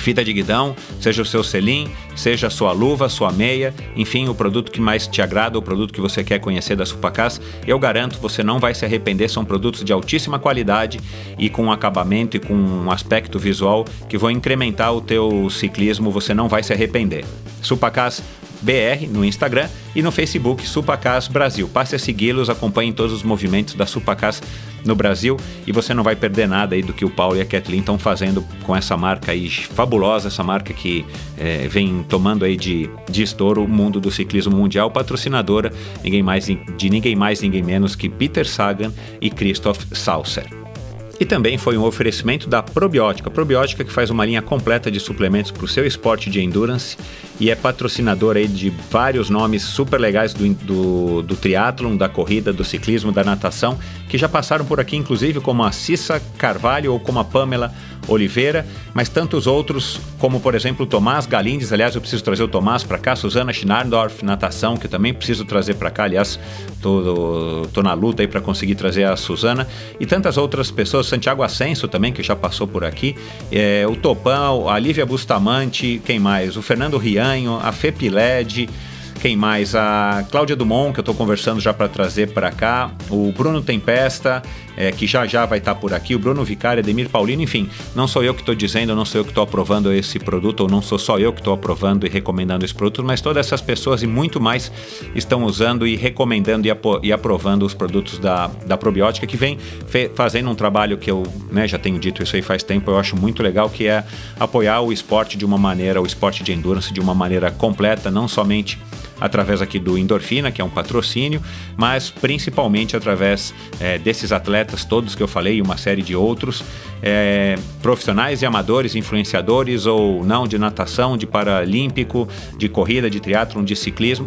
fita de guidão, seja o seu selim, seja sua luva, sua meia, enfim, o produto que mais te agrada, o produto que você quer conhecer da Supacás, eu garanto, você não vai se arrepender, são produtos de altíssima qualidade e com um acabamento e com um aspecto visual que vão incrementar o teu ciclismo, você não vai se arrepender. Supacás BR no Instagram e no Facebook Supacas Brasil. Passe a segui-los, acompanhe todos os movimentos da Supacas no Brasil e você não vai perder nada aí do que o Paulo e a Kathleen estão fazendo com essa marca aí fabulosa, essa marca que é, vem tomando aí de, de estouro o mundo do ciclismo mundial, patrocinadora ninguém mais, de ninguém mais, ninguém menos que Peter Sagan e Christoph Sauser. E também foi um oferecimento da Probiótica, Probiótica que faz uma linha completa de suplementos para o seu esporte de endurance e é patrocinadora aí de vários nomes super legais do, do, do triatlon, da corrida, do ciclismo, da natação, que já passaram por aqui, inclusive como a Cissa Carvalho ou como a Pamela Oliveira, mas tantos outros, como por exemplo Tomás Galindes, aliás, eu preciso trazer o Tomás para cá, Suzana Schnardorf, natação, que eu também preciso trazer para cá, aliás, tô, tô na luta aí para conseguir trazer a Suzana, e tantas outras pessoas, Santiago Ascenso também, que já passou por aqui, é, o Topão, a Lívia Bustamante, quem mais? O Fernando Rianho, a Fepiled, quem mais? A Cláudia Dumont, que eu estou conversando já para trazer para cá. O Bruno Tempesta, é, que já já vai estar tá por aqui. O Bruno Vicário, Ademir Paulino. Enfim, não sou eu que estou dizendo, não sou eu que estou aprovando esse produto, ou não sou só eu que estou aprovando e recomendando esse produto, mas todas essas pessoas e muito mais estão usando e recomendando e, e aprovando os produtos da, da probiótica, que vem fazendo um trabalho que eu né, já tenho dito isso aí faz tempo, eu acho muito legal, que é apoiar o esporte de uma maneira, o esporte de endurance de uma maneira completa, não somente através aqui do Endorfina, que é um patrocínio, mas principalmente através é, desses atletas todos que eu falei e uma série de outros, é, profissionais e amadores, influenciadores ou não de natação, de paralímpico, de corrida, de triatlon, de ciclismo,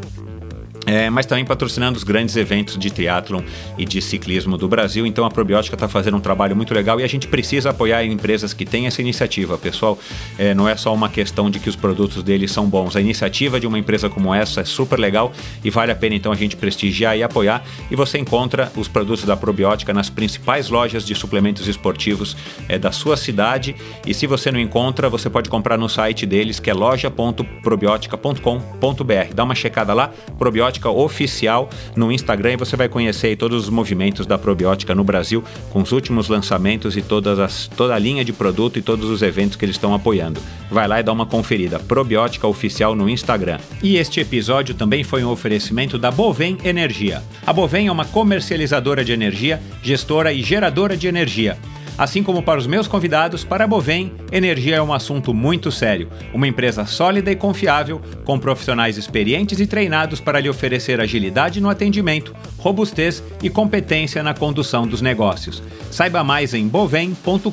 é, mas também patrocinando os grandes eventos de triatlon e de ciclismo do Brasil. Então a Probiótica está fazendo um trabalho muito legal e a gente precisa apoiar empresas que têm essa iniciativa. Pessoal, é, não é só uma questão de que os produtos deles são bons. A iniciativa de uma empresa como essa é super legal e vale a pena então a gente prestigiar e apoiar. E você encontra os produtos da Probiótica nas principais lojas de suplementos esportivos é, da sua cidade. E se você não encontra, você pode comprar no site deles que é loja.probiotica.com.br. Dá uma checada lá, Probiótica Probiótica Oficial no Instagram e você vai conhecer todos os movimentos da Probiótica no Brasil, com os últimos lançamentos e todas as, toda a linha de produto e todos os eventos que eles estão apoiando. Vai lá e dá uma conferida. Probiótica Oficial no Instagram. E este episódio também foi um oferecimento da Bovem Energia. A Bovem é uma comercializadora de energia, gestora e geradora de energia assim como para os meus convidados, para a Bovem, energia é um assunto muito sério. Uma empresa sólida e confiável, com profissionais experientes e treinados para lhe oferecer agilidade no atendimento, robustez e competência na condução dos negócios. Saiba mais em bovem.com.br.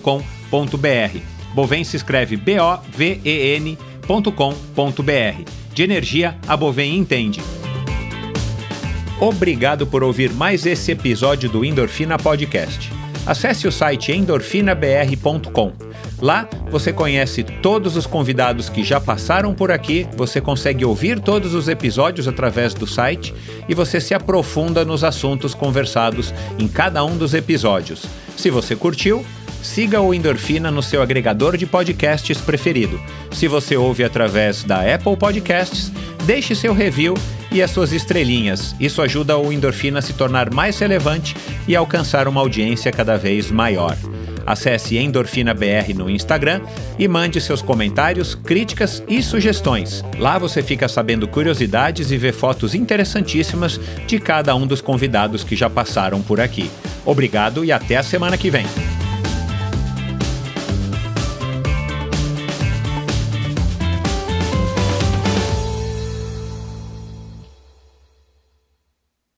Bovem se escreve B-O-V-E-N.com.br. De energia, a Bovem entende. Obrigado por ouvir mais esse episódio do Endorfina Podcast acesse o site endorfinabr.com. Lá você conhece todos os convidados que já passaram por aqui, você consegue ouvir todos os episódios através do site e você se aprofunda nos assuntos conversados em cada um dos episódios. Se você curtiu, siga o Endorfina no seu agregador de podcasts preferido. Se você ouve através da Apple Podcasts, deixe seu review e as suas estrelinhas. Isso ajuda o Endorfina a se tornar mais relevante e alcançar uma audiência cada vez maior. Acesse EndorfinaBR no Instagram e mande seus comentários, críticas e sugestões. Lá você fica sabendo curiosidades e vê fotos interessantíssimas de cada um dos convidados que já passaram por aqui. Obrigado e até a semana que vem.